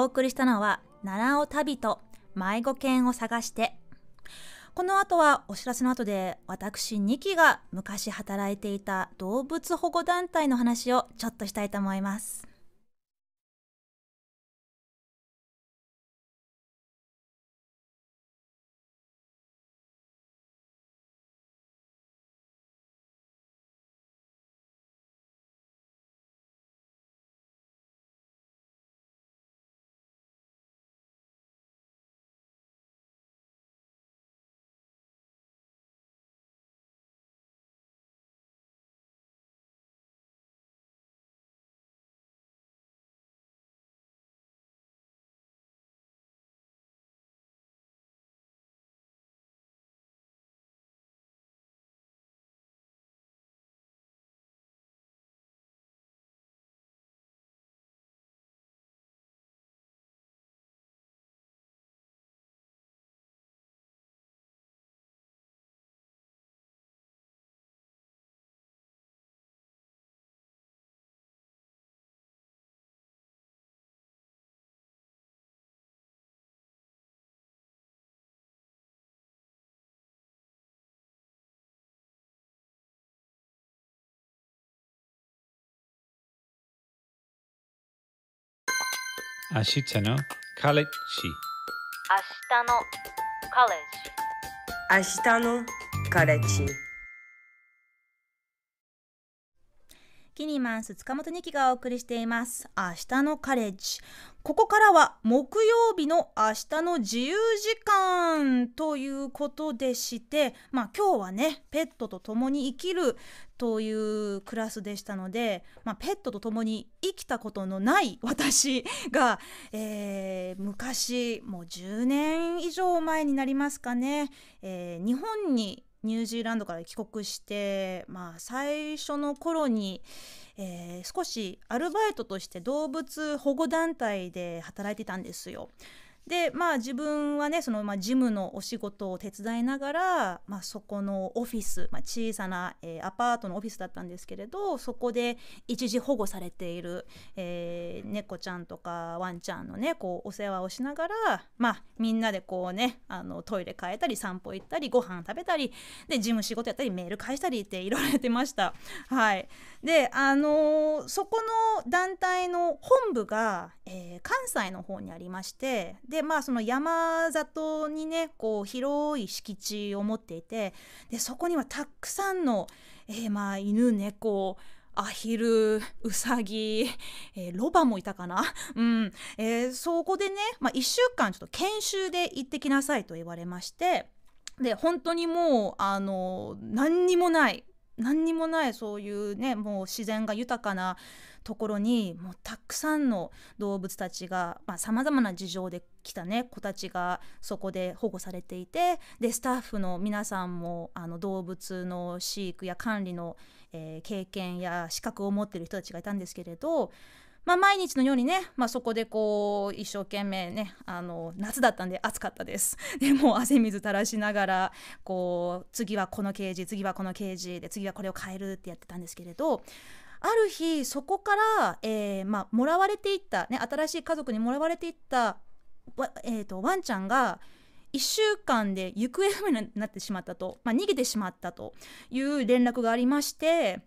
お送りしたのは、奈良尾旅と迷子犬を探して。この後はお知らせの後で私2期が昔働いていた動物保護団体の話をちょっとしたいと思います。明日のカレッジ明日のカレッジ明日のカレッジキニマンス塚本二木がお送りしています明日のカレッジここからは木曜日の明日の自由時間ということでして、まあ、今日はねペットと共に生きるというクラスでしたので、まあ、ペットと共に生きたことのない私が、えー、昔もう10年以上前になりますかね、えー、日本にニュージーランドから帰国して、まあ、最初の頃に、えー、少しアルバイトとして動物保護団体で働いてたんですよ。でまあ自分はねその、まあ、ジムのお仕事を手伝いながら、まあ、そこのオフィス、まあ、小さな、えー、アパートのオフィスだったんですけれどそこで一時保護されている、えー、猫ちゃんとかワンちゃんのねこうお世話をしながら、まあ、みんなでこうねあのトイレ変えたり散歩行ったりご飯食べたりでジム仕事やったりメール返したりっていろいろやってました。はいであのー、そこの団体の本部が、えー、関西の方にありましてでまあその山里にねこう広い敷地を持っていてでそこにはたくさんの、えー、まあ、犬猫アヒルウサギ、えー、ロバもいたかな、うんえー、そこでね、まあ、1週間ちょっと研修で行ってきなさいと言われましてで本当にもうあの何にもない何にもないそういうねもう自然が豊かなところにもうたくさんの動物たちがさまざ、まな事情で来たね子たちがそこで保護されていてでスタッフの皆さんもあの動物の飼育や管理の、えー、経験や資格を持ってる人たちがいたんですけれどまあ、毎日のようにね、まあ、そこでこう一生懸命ねあの夏だったんで暑かったです でも汗水垂らしながらこう次はこのケージ次はこのケージで次はこれを変えるってやってたんですけれどある日そこから、えーまあ、もらわれていった、ね、新しい家族にもらわれていった、えーとワンちゃんが1週間で行方不明になってしまったと、まあ、逃げてしまったという連絡がありまして。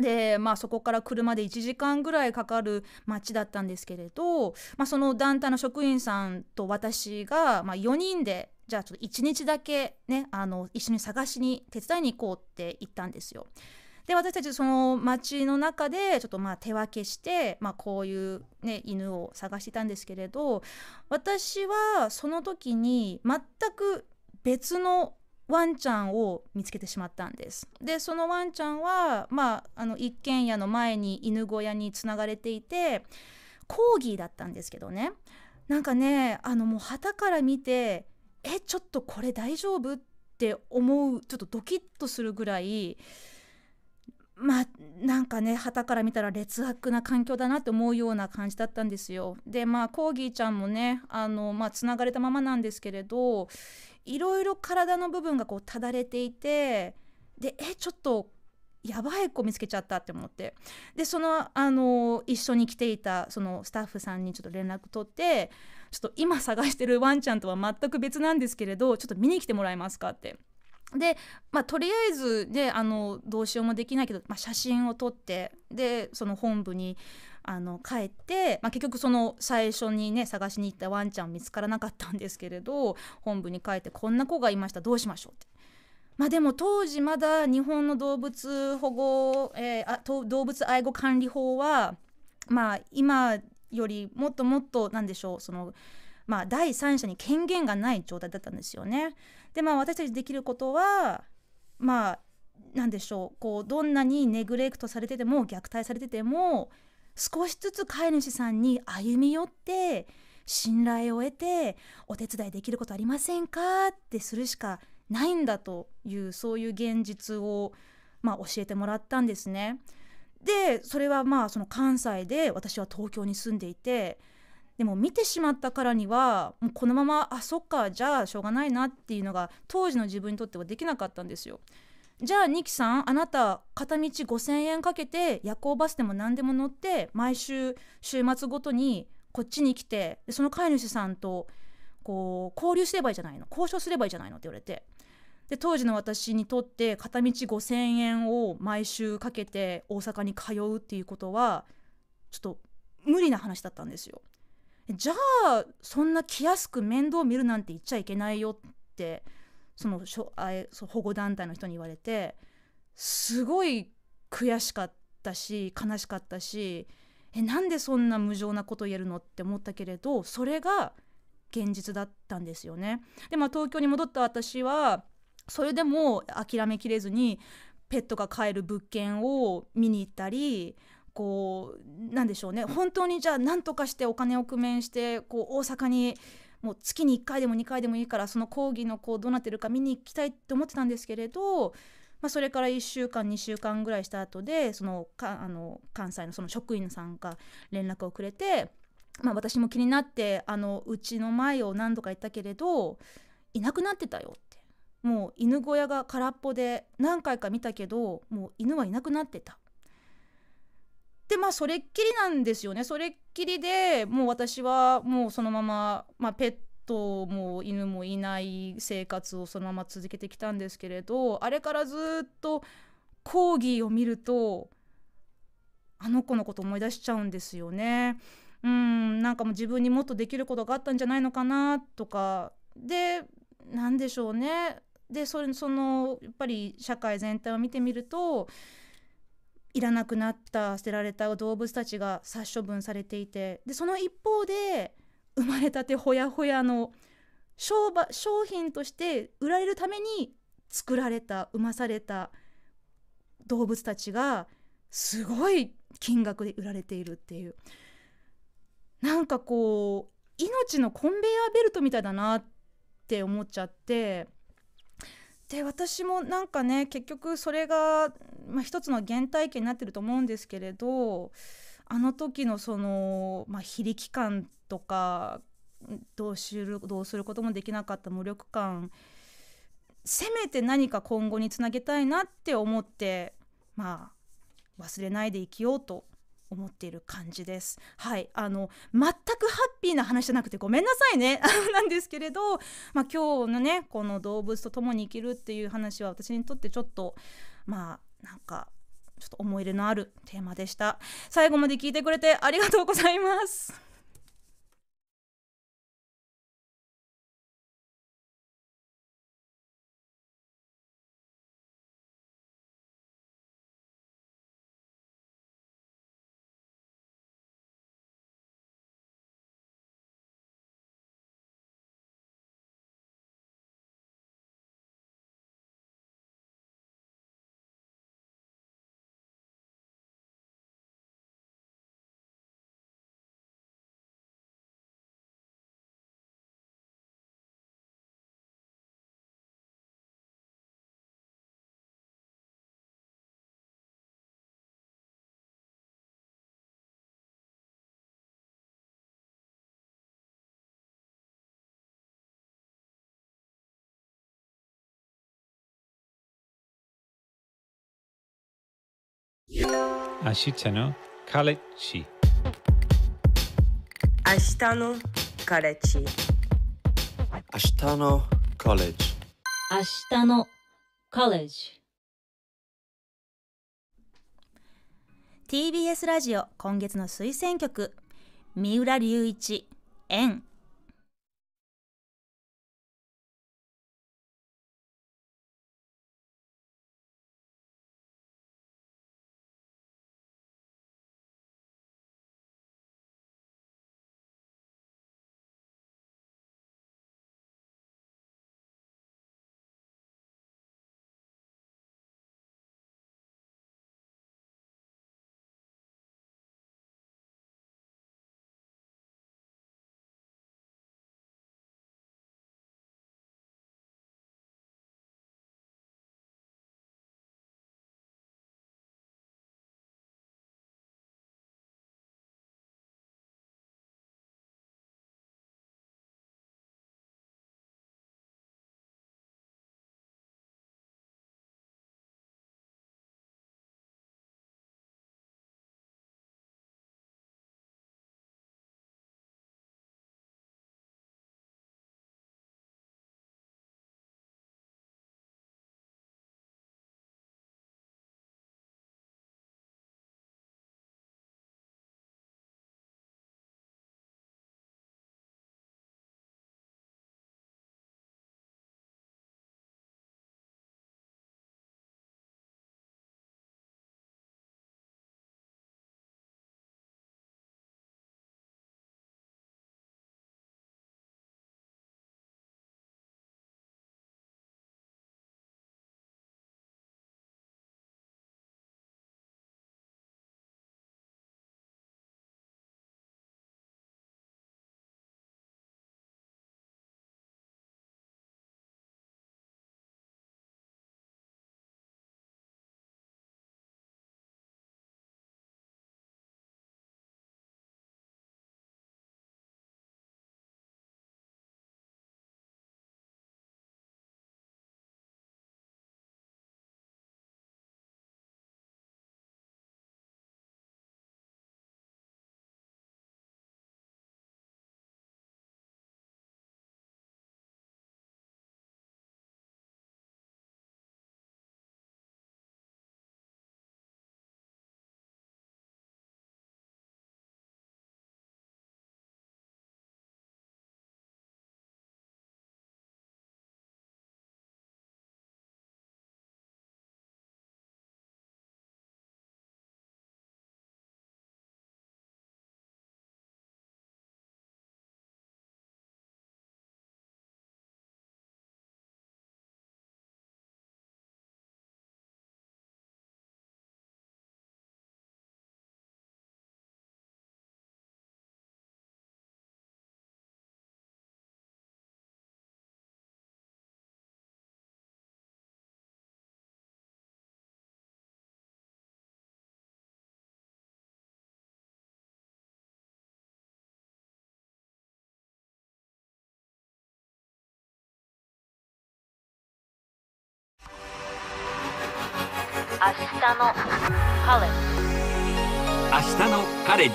でまあ、そこから車で1時間ぐらいかかる町だったんですけれど、まあ、その団体の職員さんと私が、まあ、4人でじゃあちょっと1日だけ、ね、あの一緒に探しに手伝いに行こうって言ったんですよ。で私たちその町の中でちょっとまあ手分けして、まあ、こういう、ね、犬を探してたんですけれど私はその時に全く別のワンちゃんを見つけてしまったんですでそのワンちゃんは、まあ、あの一軒家の前に犬小屋につながれていてコーギーだったんですけどねなんかねあのもう旗から見てえちょっとこれ大丈夫って思うちょっとドキッとするぐらいまあなんかね旗から見たら劣悪な環境だなって思うような感じだったんですよ。でまあコーギーちゃんもねあの、まあ、つながれたままなんですけれどいろいろ体の部分がこうただれていてでえちょっとやばい子見つけちゃったって思ってでそのあの一緒に来ていたそのスタッフさんにちょっと連絡取ってちょっと今探してるワンちゃんとは全く別なんですけれどちょっと見に来てもらえますかって。で、まあ、とりあえずね、あのどうしようもできないけど、まあ、写真を撮ってでその本部にあの帰って、まあ、結局その最初にね探しに行ったワンちゃん見つからなかったんですけれど本部に帰ってこんな子がいましたどうしましょうって。まあ、でも当時まだ日本の動物保護、えー、動物愛護管理法は、まあ、今よりもっともっと何でしょうその、まあ、第三者に権限がない状態だったんですよね。でまあ私たちできることはまあんでしょうこうどんなにネグレクトされてても虐待されてても少しずつ飼い主さんに歩み寄って信頼を得てお手伝いできることありませんかってするしかないんだというそういう現実を、まあ、教えてもらったんですね。でそれはまあその関西で私は東京に住んでいてでも見てしまったからにはもうこのままあそっかじゃあしょうがないなっていうのが当時の自分にとってはできなかったんですよ。じゃあニキさんあなた片道5,000円かけて夜行バスでも何でも乗って毎週週末ごとにこっちに来てその飼い主さんとこう交流すればいいじゃないの交渉すればいいじゃないのって言われてで当時の私にとって片道5,000円を毎週かけて大阪に通うっていうことはちょっと無理な話だったんですよ。じゃあそんな気安く面倒見るなんて言っちゃいけないよってそのしょあそ保護団体の人に言われてすごい悔しかったし悲しかったしえなんでそんな無情なこと言えるのって思ったけれどそれが現実だったんですよね。でまあ東京に戻った私はそれでも諦めきれずにペットが飼える物件を見に行ったりこうなんでしょうね本当にじゃあ何とかしてお金を工面してこう大阪にもう月に1回でも2回でもいいからその講義のこうどうなってるか見に行きたいって思ってたんですけれど、まあ、それから1週間2週間ぐらいした後でそのかあの関西のその職員さんが連絡をくれて、まあ、私も気になってあのうちの前を何度か行ったけれどいなくなってたよってもう犬小屋が空っぽで何回か見たけどもう犬はいなくなってたでまあそれっきりなんですよねそれっきりでもう私はもうそのまま、まあ、ペットも犬もいない生活をそのまま続けてきたんですけれどあれからずっとコーギーを見るとあの子のこと思い出しちゃうんですよね。うんなんかもう自分にもっとできることがあったんじゃないのかなとかで何でしょうねでそれそのやっぱり社会全体を見てみるといらなくなった捨てられた動物たちが殺処分されていてでその一方で生まれたてほやほやの商商品として売られるために作られた生まされた動物たちがすごい金額で売られているっていうなんかこう命のコンベヤーベルトみたいだなって思っちゃってで私もなんかね結局それが、まあ、一つの原体験になってると思うんですけれどあの時のその、まあ、非力感とかどうしるどうすることもできなかった無力感せめて何か今後につなげたいなって思ってまあ忘れないで生きようと思っている感じです。はい、あの全くハッピーな話じゃなくてごめんなさいね なんですけれど、まあ、今日のねこの動物と共に生きるっていう話は私にとってちょっとまあなんかちょっと思い入れのあるテーマでした。最後まで聞いてくれてありがとうございます。明日のカレッジ明日のカレッジ明日のカレッジ明日のカレッジ TBS ラジオ今月の推薦曲三浦隆一「縁」明日のカレッジ明日のカレッジ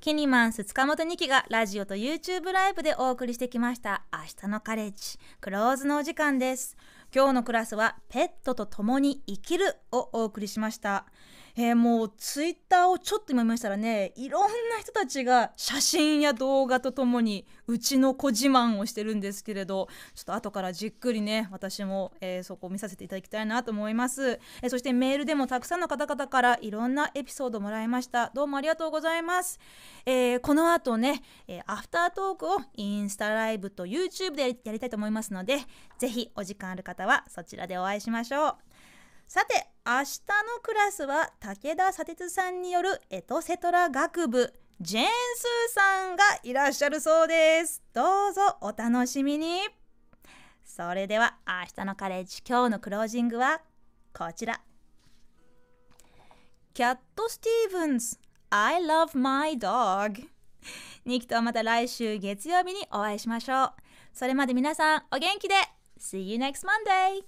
キニマンス塚本二期がラジオと YouTube ライブでお送りしてきました明日のカレッジクローズのお時間です今日のクラスはペットと共に生きるをお送りしましたえー、もうツイッターをちょっと今見ましたらねいろんな人たちが写真や動画とともにうちの子自慢をしてるんですけれどちょっと後からじっくりね私も、えー、そこを見させていただきたいなと思います、えー、そしてメールでもたくさんの方々からいろんなエピソードもらいましたどうもありがとうございます、えー、この後ね、えアフタートークをインスタライブと YouTube でやりたいと思いますのでぜひお時間ある方はそちらでお会いしましょうさて明日のクラスは武田砂鉄さんによるエトセトラ学部ジェーンスーさんがいらっしゃるそうですどうぞお楽しみにそれでは明日のカレッジ今日のクロージングはこちらキャット・スティーブンズ I love my dog ニキとまた来週月曜日にお会いしましょうそれまで皆さんお元気で See you next Monday!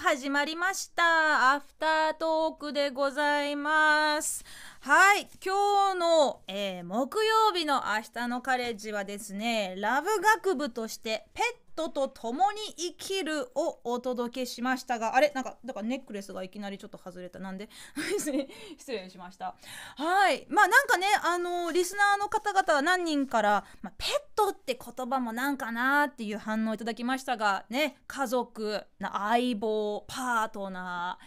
始まりましたアフタートークでございますはい今日の、えー、木曜日の明日のカレッジはですねラブ学部としてペットと共に生きるをお届けしましたがあれなんかだからネックレスがいきなりちょっと外れたなんで 失礼しましたはいまあなんかねあのー、リスナーの方々は何人から、まあ、ペットって言葉もなんかなっていう反応いただきましたがね家族相棒パートナ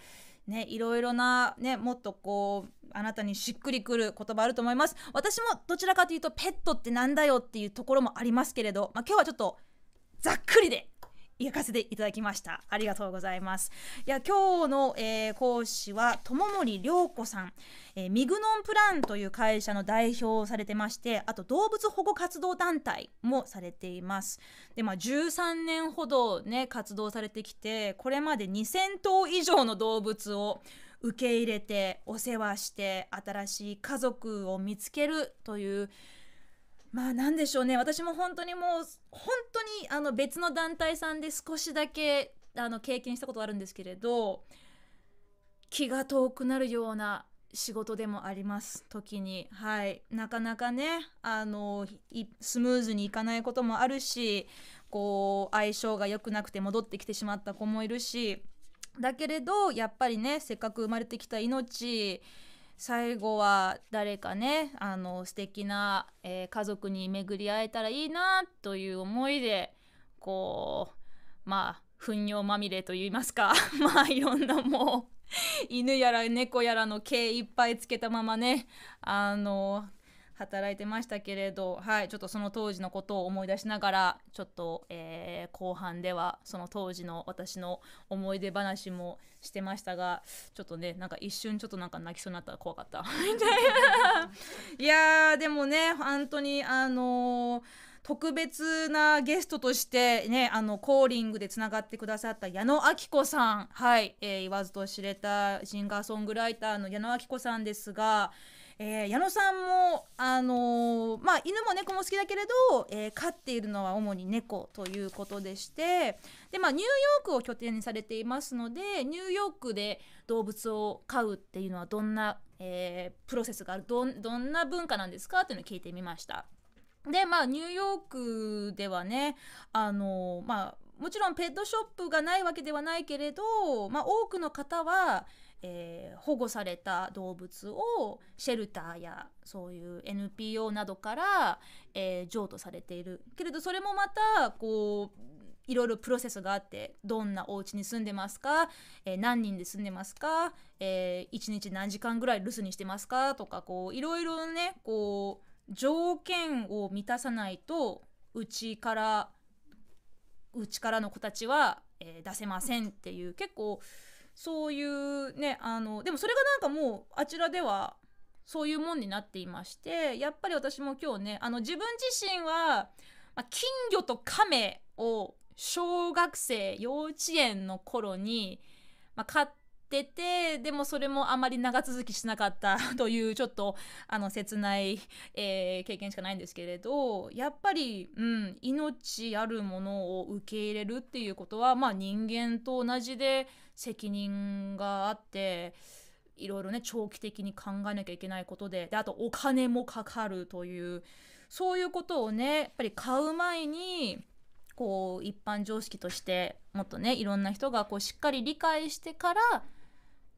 ーねいろいろなねもっとこうあなたにしっくりくる言葉あると思います私もどちらかというとペットってなんだよっていうところもありますけれど、まあ、今日はちょっとざっくりで行かせていただきましたありがとうございますいや今日の、えー、講師は友森涼子さん、えー、ミグノンプランという会社の代表をされてましてあと動物保護活動団体もされていますでまあ13年ほどね活動されてきてこれまで2000頭以上の動物を受け入れてお世話して新しい家族を見つけるというまあ何でしょうね私も本当にもう本当にあの別の団体さんで少しだけあの経験したことあるんですけれど気が遠くなるような仕事でもあります時にはいなかなかねあのスムーズにいかないこともあるしこう相性が良くなくて戻ってきてしまった子もいるしだけれどやっぱりねせっかく生まれてきた命最後は誰かねあの素敵な、えー、家族に巡り会えたらいいなという思いでこうまあ糞尿まみれといいますか まあいろんなもう犬やら猫やらの毛いっぱいつけたままねあの働いてましたけれど、はい、ちょっとその当時のことを思い出しながらちょっと、えー、後半ではその当時の私の思い出話もしてましたがちょっとねなんか一瞬ちょっとなんか泣きそうになったら怖かった いやでもね本当にあのー特別なゲストとしてねあのコーリングでつながってくださった矢野明子さんはい、えー、言わずと知れたシンガーソングライターの矢野明子さんですがえー、矢野さんも、あのー、まあ、犬も猫も好きだけれど、えー、飼っているのは主に猫ということでしてで、まあ、ニューヨークを拠点にされていますのでニューヨークで動物を飼うっていうのはどんな、えプロセスがあるどどんな文化なんですかっていうのを聞いてみました。でまあ、ニューヨークではね、あのまあ、もちろんペットショップがないわけではないけれど、まあ、多くの方はえー、保護された動物をシェルターやそういう NPO などから、えー、譲渡されているけれどそれもまたこういろいろプロセスがあってどんなお家に住んでますか、えー、何人で住んでますか、えー、1日何時間ぐらい留守にしてますかとかこういろいろねこう条件を満たさないとうちからうちからの子たちは、えー、出せませんっていう結構。そういうねあのでもそれがなんかもうあちらではそういうもんになっていましてやっぱり私も今日ねあの自分自身は、まあ、金魚と亀を小学生幼稚園の頃に、まあ、買ってっててでもそれもあまり長続きしなかった というちょっとあの切ない、えー、経験しかないんですけれどやっぱり、うん、命あるものを受け入れるっていうことは、まあ、人間と同じで責任があって。いろいろね長期的に考えなきゃいけないことでであとお金もかかるというそういうことをねやっぱり買う前にこう一般常識としてもっとねいろんな人がこうしっかり理解してから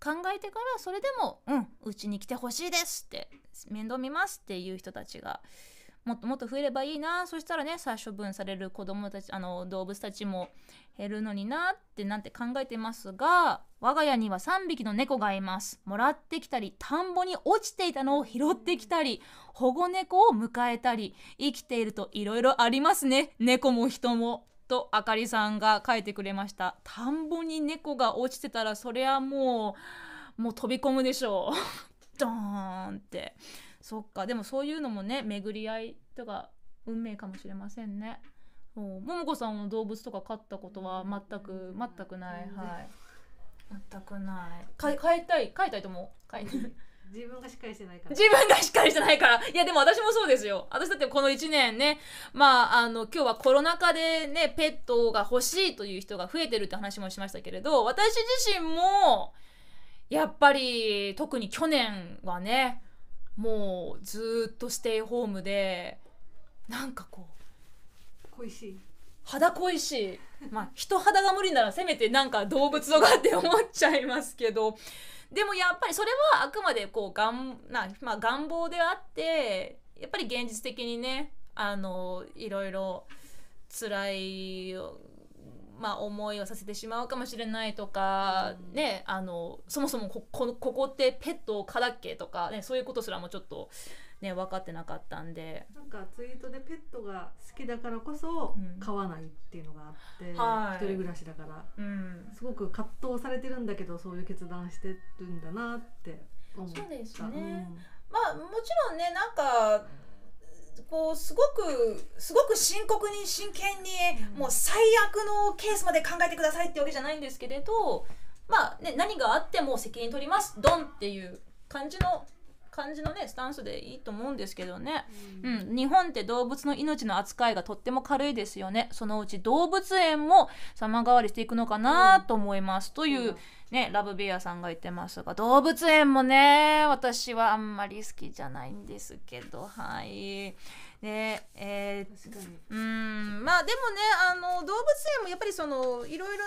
考えてからそれでも「うんうちに来てほしいです」って「面倒見ます」っていう人たちがもっともっと増えればいいなそしたらね殺処分される子どもたちあの動物たちも減るのになってなんて考えてますが我が家には3匹の猫がいますもらってきたり田んぼに落ちていたのを拾ってきたり保護猫を迎えたり生きているといろいろありますね猫も人も。とあかりさんが書いてくれました田んぼに猫が落ちてたらそれはもうもう飛び込むでしょう ドーンってそっかでもそういうのもね巡り合いとか運命かもしれませんねも桃子さんの動物とか飼ったことは全く全くないはい全くない飼いたい飼いたいと思う飼いたい自分がしっかりしてないから自分がしっかりしてないからいやでも私もそうですよ私だってこの1年ねまああの今日はコロナ禍でねペットが欲しいという人が増えてるって話もしましたけれど私自身もやっぱり特に去年はねもうずっとステイホームでなんかこう恋しい肌恋しいまあ人肌が無理ならせめてなんか動物とかって思っちゃいますけどでもやっぱりそれはあくまでこうがんな、まあ、願望であってやっぱり現実的にねあのいろいろ辛い、まあ、思いをさせてしまうかもしれないとか、うん、ねあのそもそもここここってペットを蚊だっけとか、ね、そういうことすらもちょっとね分かってなかったんでなんかツイートでペットが好きだからこそ飼わないっていうのがあって、うんはい、一人暮らしだから、うん、すごく葛藤されてるんだけどそういう決断してるんだなって思った。そうですね、まあ、もちろんねなんかこうすごくすごく深刻に真剣に、もう最悪のケースまで考えてくださいってわけじゃないんですけれどまあね何があっても責任取りますドンっていう感じの感じのねスタンスでいいと思うんですけどね、うん、うん、日本って動物の命の扱いがとっても軽いですよねそのうち動物園も様変わりしていくのかなと思います、うん、というね、ラブベアさんが言ってますが動物園もね私はあんまり好きじゃないんですけどはい。ねえー、うんまあでもねあの動物園もやっぱりそのいろいろ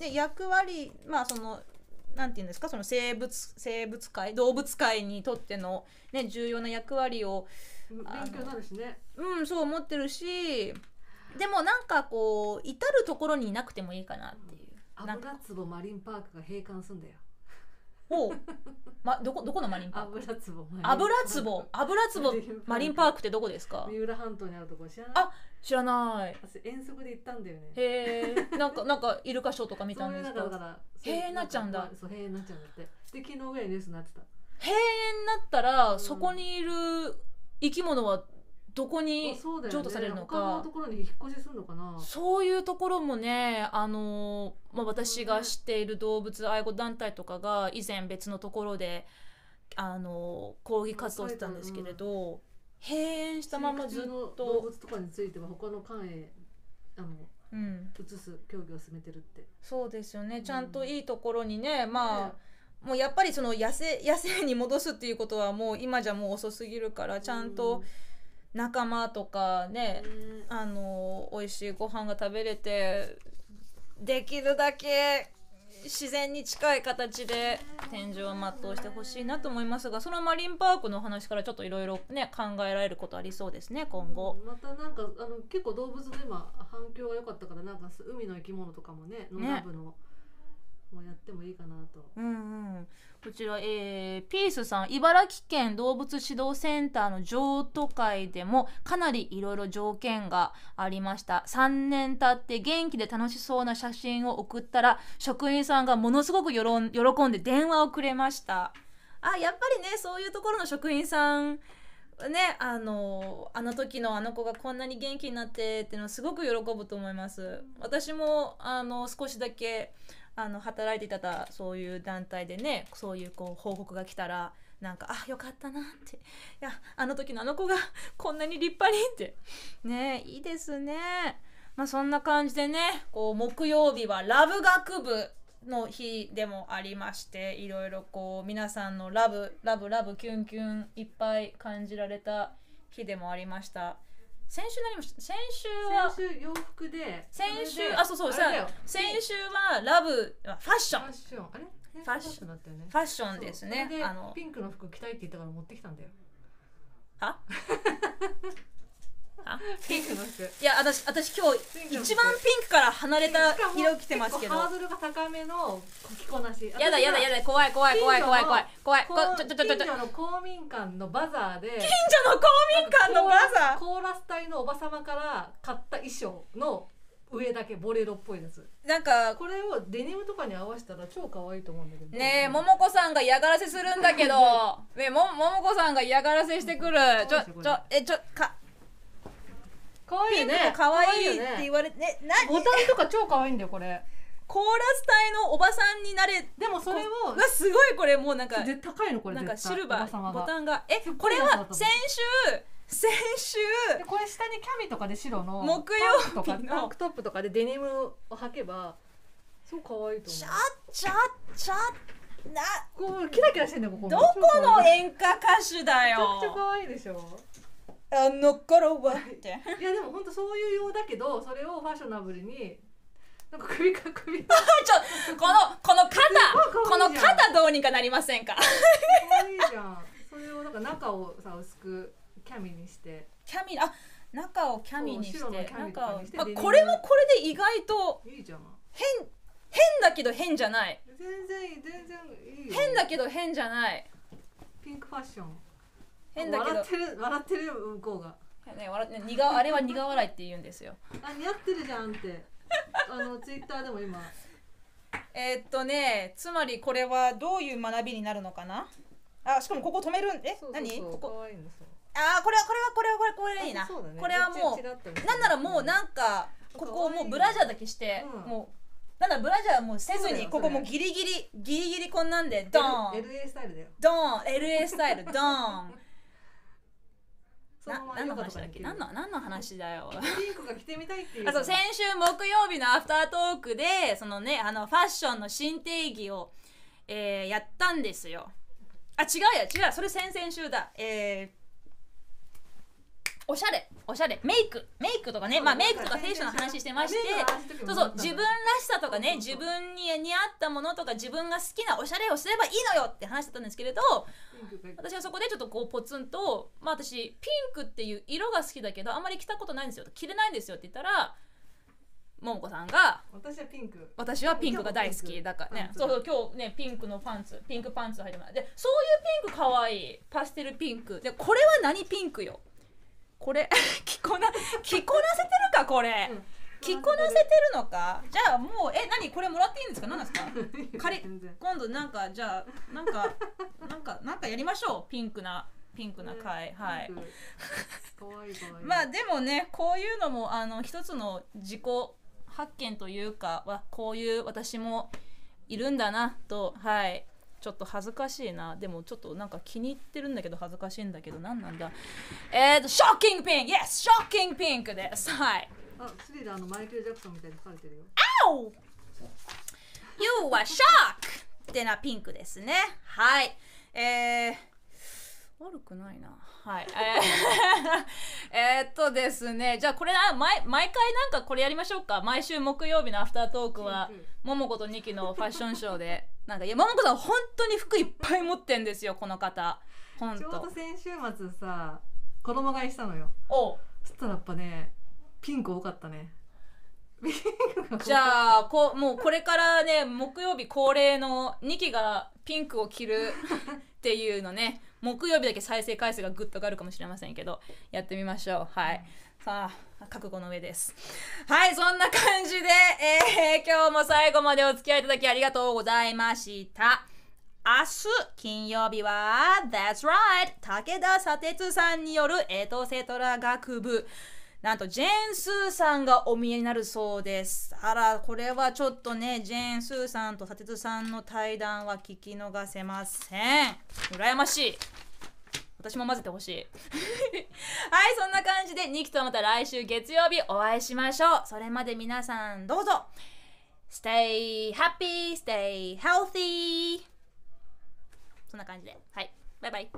な、ね、役割まあそのなんていうんですかその生物生物界動物界にとっての、ね、重要な役割を勉強なんですねうんそう思ってるしでもなんかこう至る所にいなくてもいいかなっていう。油壺マリンパークが閉館すんだよ。おま、どこどこのマリンパーク油壺油壺油壺マリンパークってどこですか三浦半島にあるとこ知らないあ知らない私遠足で行ったんだよねへえなんかなんかイルカショーとか見たんですかへえなっちゃうんだそうへえなっちゃうんだってで昨日ぐらいニュースになってたへえなったら、うん、そこにいる生き物はどこに譲渡されるのか、ね、そういうところもねあの、まあ、私が知っている動物愛護団体とかが以前別のところであの抗議活動してたんですけれど、閉園したままずっと動物とかについては他の館へあのうん、移す競技を進めてるってそうですよねちゃんといいところにね、うん、まあ、もうやっぱりその野生野生に戻すっていうことはもう今じゃもう遅すぎるからちゃんと仲間とかね、うん、あの美味しいご飯が食べれてできるだけ自然に近い形で天井を全うしてほしいなと思いますがそのマリンパークの話からちょっといろいろね考えられることありそうですね今後またなんかあの結構動物の今反響が良かったからなんか海の生き物とかもね野良部の、ねもやってもいいかなと。うんうん、こちら、えー、ピースさん茨城県動物指導センターの譲渡会でもかなりいろいろ条件がありました3年経って元気で楽しそうな写真を送ったら職員さんがものすごくよろ喜んで電話をくれましたあやっぱりねそういうところの職員さんねあのあの時のあの子がこんなに元気になってっていうのはすごく喜ぶと思います私もあの少しだけあの働いていたそういう団体でねそういうこう報告が来たらなんかあよかったなっていやあの時のあの子がこんなに立派にってねいいですねまあそんな感じでねこう木曜日はラブ学部の日でもありましていろいろこう皆さんのラブラブラブキュンキュンいっぱい感じられた日でもありました。先週何もし先週は先週洋服で先週あそうそうさ先週はラブファッションファッションあれファッションだったよねファッションですねあのピンクの服着たいって言ったから持ってきたんだよは ピンクの服いや私私今日一番ピンクから離れた色着てますけどハードルが高めのこきこなしやだやだやだ怖い怖い怖い怖い怖い怖い怖いちょちょちょ近所の公民館のバザーで近所の公民館のバザーコーラス隊のおばさまから買った衣装の上だけボレロっぽいですなんかこれをデニムとかに合わせたら超可愛いと思うんだけどねえももこさんが嫌がらせするんだけど ねもももこさんが嫌がらせしてくるちょちょえちょか可愛いねピン可愛いって言われて、ね、何ボタンとか超可愛いんだよこれコーラス隊のおばさんになれでもそれをがすごいこれもうなんか高いのこれなんかシルバーボタンがえこれは先週先週これ下にキャミとかで白の木曜とかタンクトップとかでデニムを履けばそう可愛いと思うちゃっちゃっちゃなこうキラキラしてんだよここどこの演歌歌手だよめちゃくちゃ可愛いでしょあの頃はいやでも本当そういうようだけどそれをファッショナブルになんか首か首 ちょこのこの肩この肩どうにかなりませんかいいじゃんそれをなんか中をさ薄くキャミにしてキャミあ中をキャミにして中をまあこれもこれで意外といいじゃん変変だけど変じゃない全然いい全然いい変だけど変じゃないピンクファッション変だけど笑ってる笑ってるよ向こうがね笑ってあれは苦笑いって言うんですよあ似合ってるじゃんってあのツイッターでも今えっとねつまりこれはどういう学びになるのかなあしかもここ止めるえ何ここああこれはこれはこれはこれこれいいな、ね、これはもうなんならもうなんかここをもうブラジャーだけして、もうなんらブラジャーもうせずにここもギリギリギリギリこんなんでドーン LA スタイルだよドーン LA スタイルドーン何の話だっけ何の何の話だよあ先週木曜日のアフタートークでそのねあのファッションの新定義を、えー、やったんですよあ違うや違うそれ先々週だえーおしゃれおしゃれメイクメイクとかね、まあ、メイクとかフェイスの話してましてそうそう自分らしさとかね自分に似合ったものとか自分が好きなおしゃれをすればいいのよって話だったんですけれど私はそこでちょっとこうポツンと、まあ、私ピンクっていう色が好きだけどあんまり着たことないんですよ着れないんですよって言ったら桃子さんが私はピンク私はピンクが大好きだからねそうそう今日ねピンクのパンツピンクパンツ履いてますでそういうピンクかわいいパステルピンクでこれは何ピンクよこれ 着こな着こなせてるかこれ、うん、着こなせてるのかじゃあもうえ何これもらっていいんですか何ですか 仮今度なんかじゃあなんかなんかなんかやりましょうピンクなピンクな回、ね、は い。まあでもねこういうのもあの一つの自己発見というかはこういう私もいるんだなとはいちょっと恥ずかしいなでもちょっとなんか気に入ってるんだけど恥ずかしいんだけど何なんだえっ、ー、とショッキングピンク Yes ショッキングピンクですはいあスリラーのマイケル・ジャクソンみたいにかれてるよあお You are shock! ってなピンクですねはいえー、悪くないな。はい。えー、っとですね、じゃあこれあ毎、毎回なんかこれやりましょうか。毎週木曜日のアフタートークは、ももことニキのファッションショーでなんか山本さん本当に服いっぱい持ってんですよこの方本ちょう当ど先週末さ衣替えしたのよおそしたらやっぱねピンク多かったねじゃあこうもうこれからね木曜日恒例の2期がピンクを着る っていうのね木曜日だけ再生回数がぐっと上がるかもしれませんけどやってみましょうはい、さあ、覚悟の上です。はい、そんな感じで、えー、今日も最後までお付き合いいただきありがとうございました。明日、金曜日は、That's right! 武田砂鉄さんによる、江東セトラ学部。なんと、ジェーン・スーさんがお見えになるそうです。あら、これはちょっとね、ジェーン・スーさんと砂鉄さんの対談は聞き逃せません。羨ましい。私も混ぜてほしい はいそんな感じでニキとまた来週月曜日お会いしましょうそれまで皆さんどうぞ Stay happy, stay healthy そんな感じではいバイバイ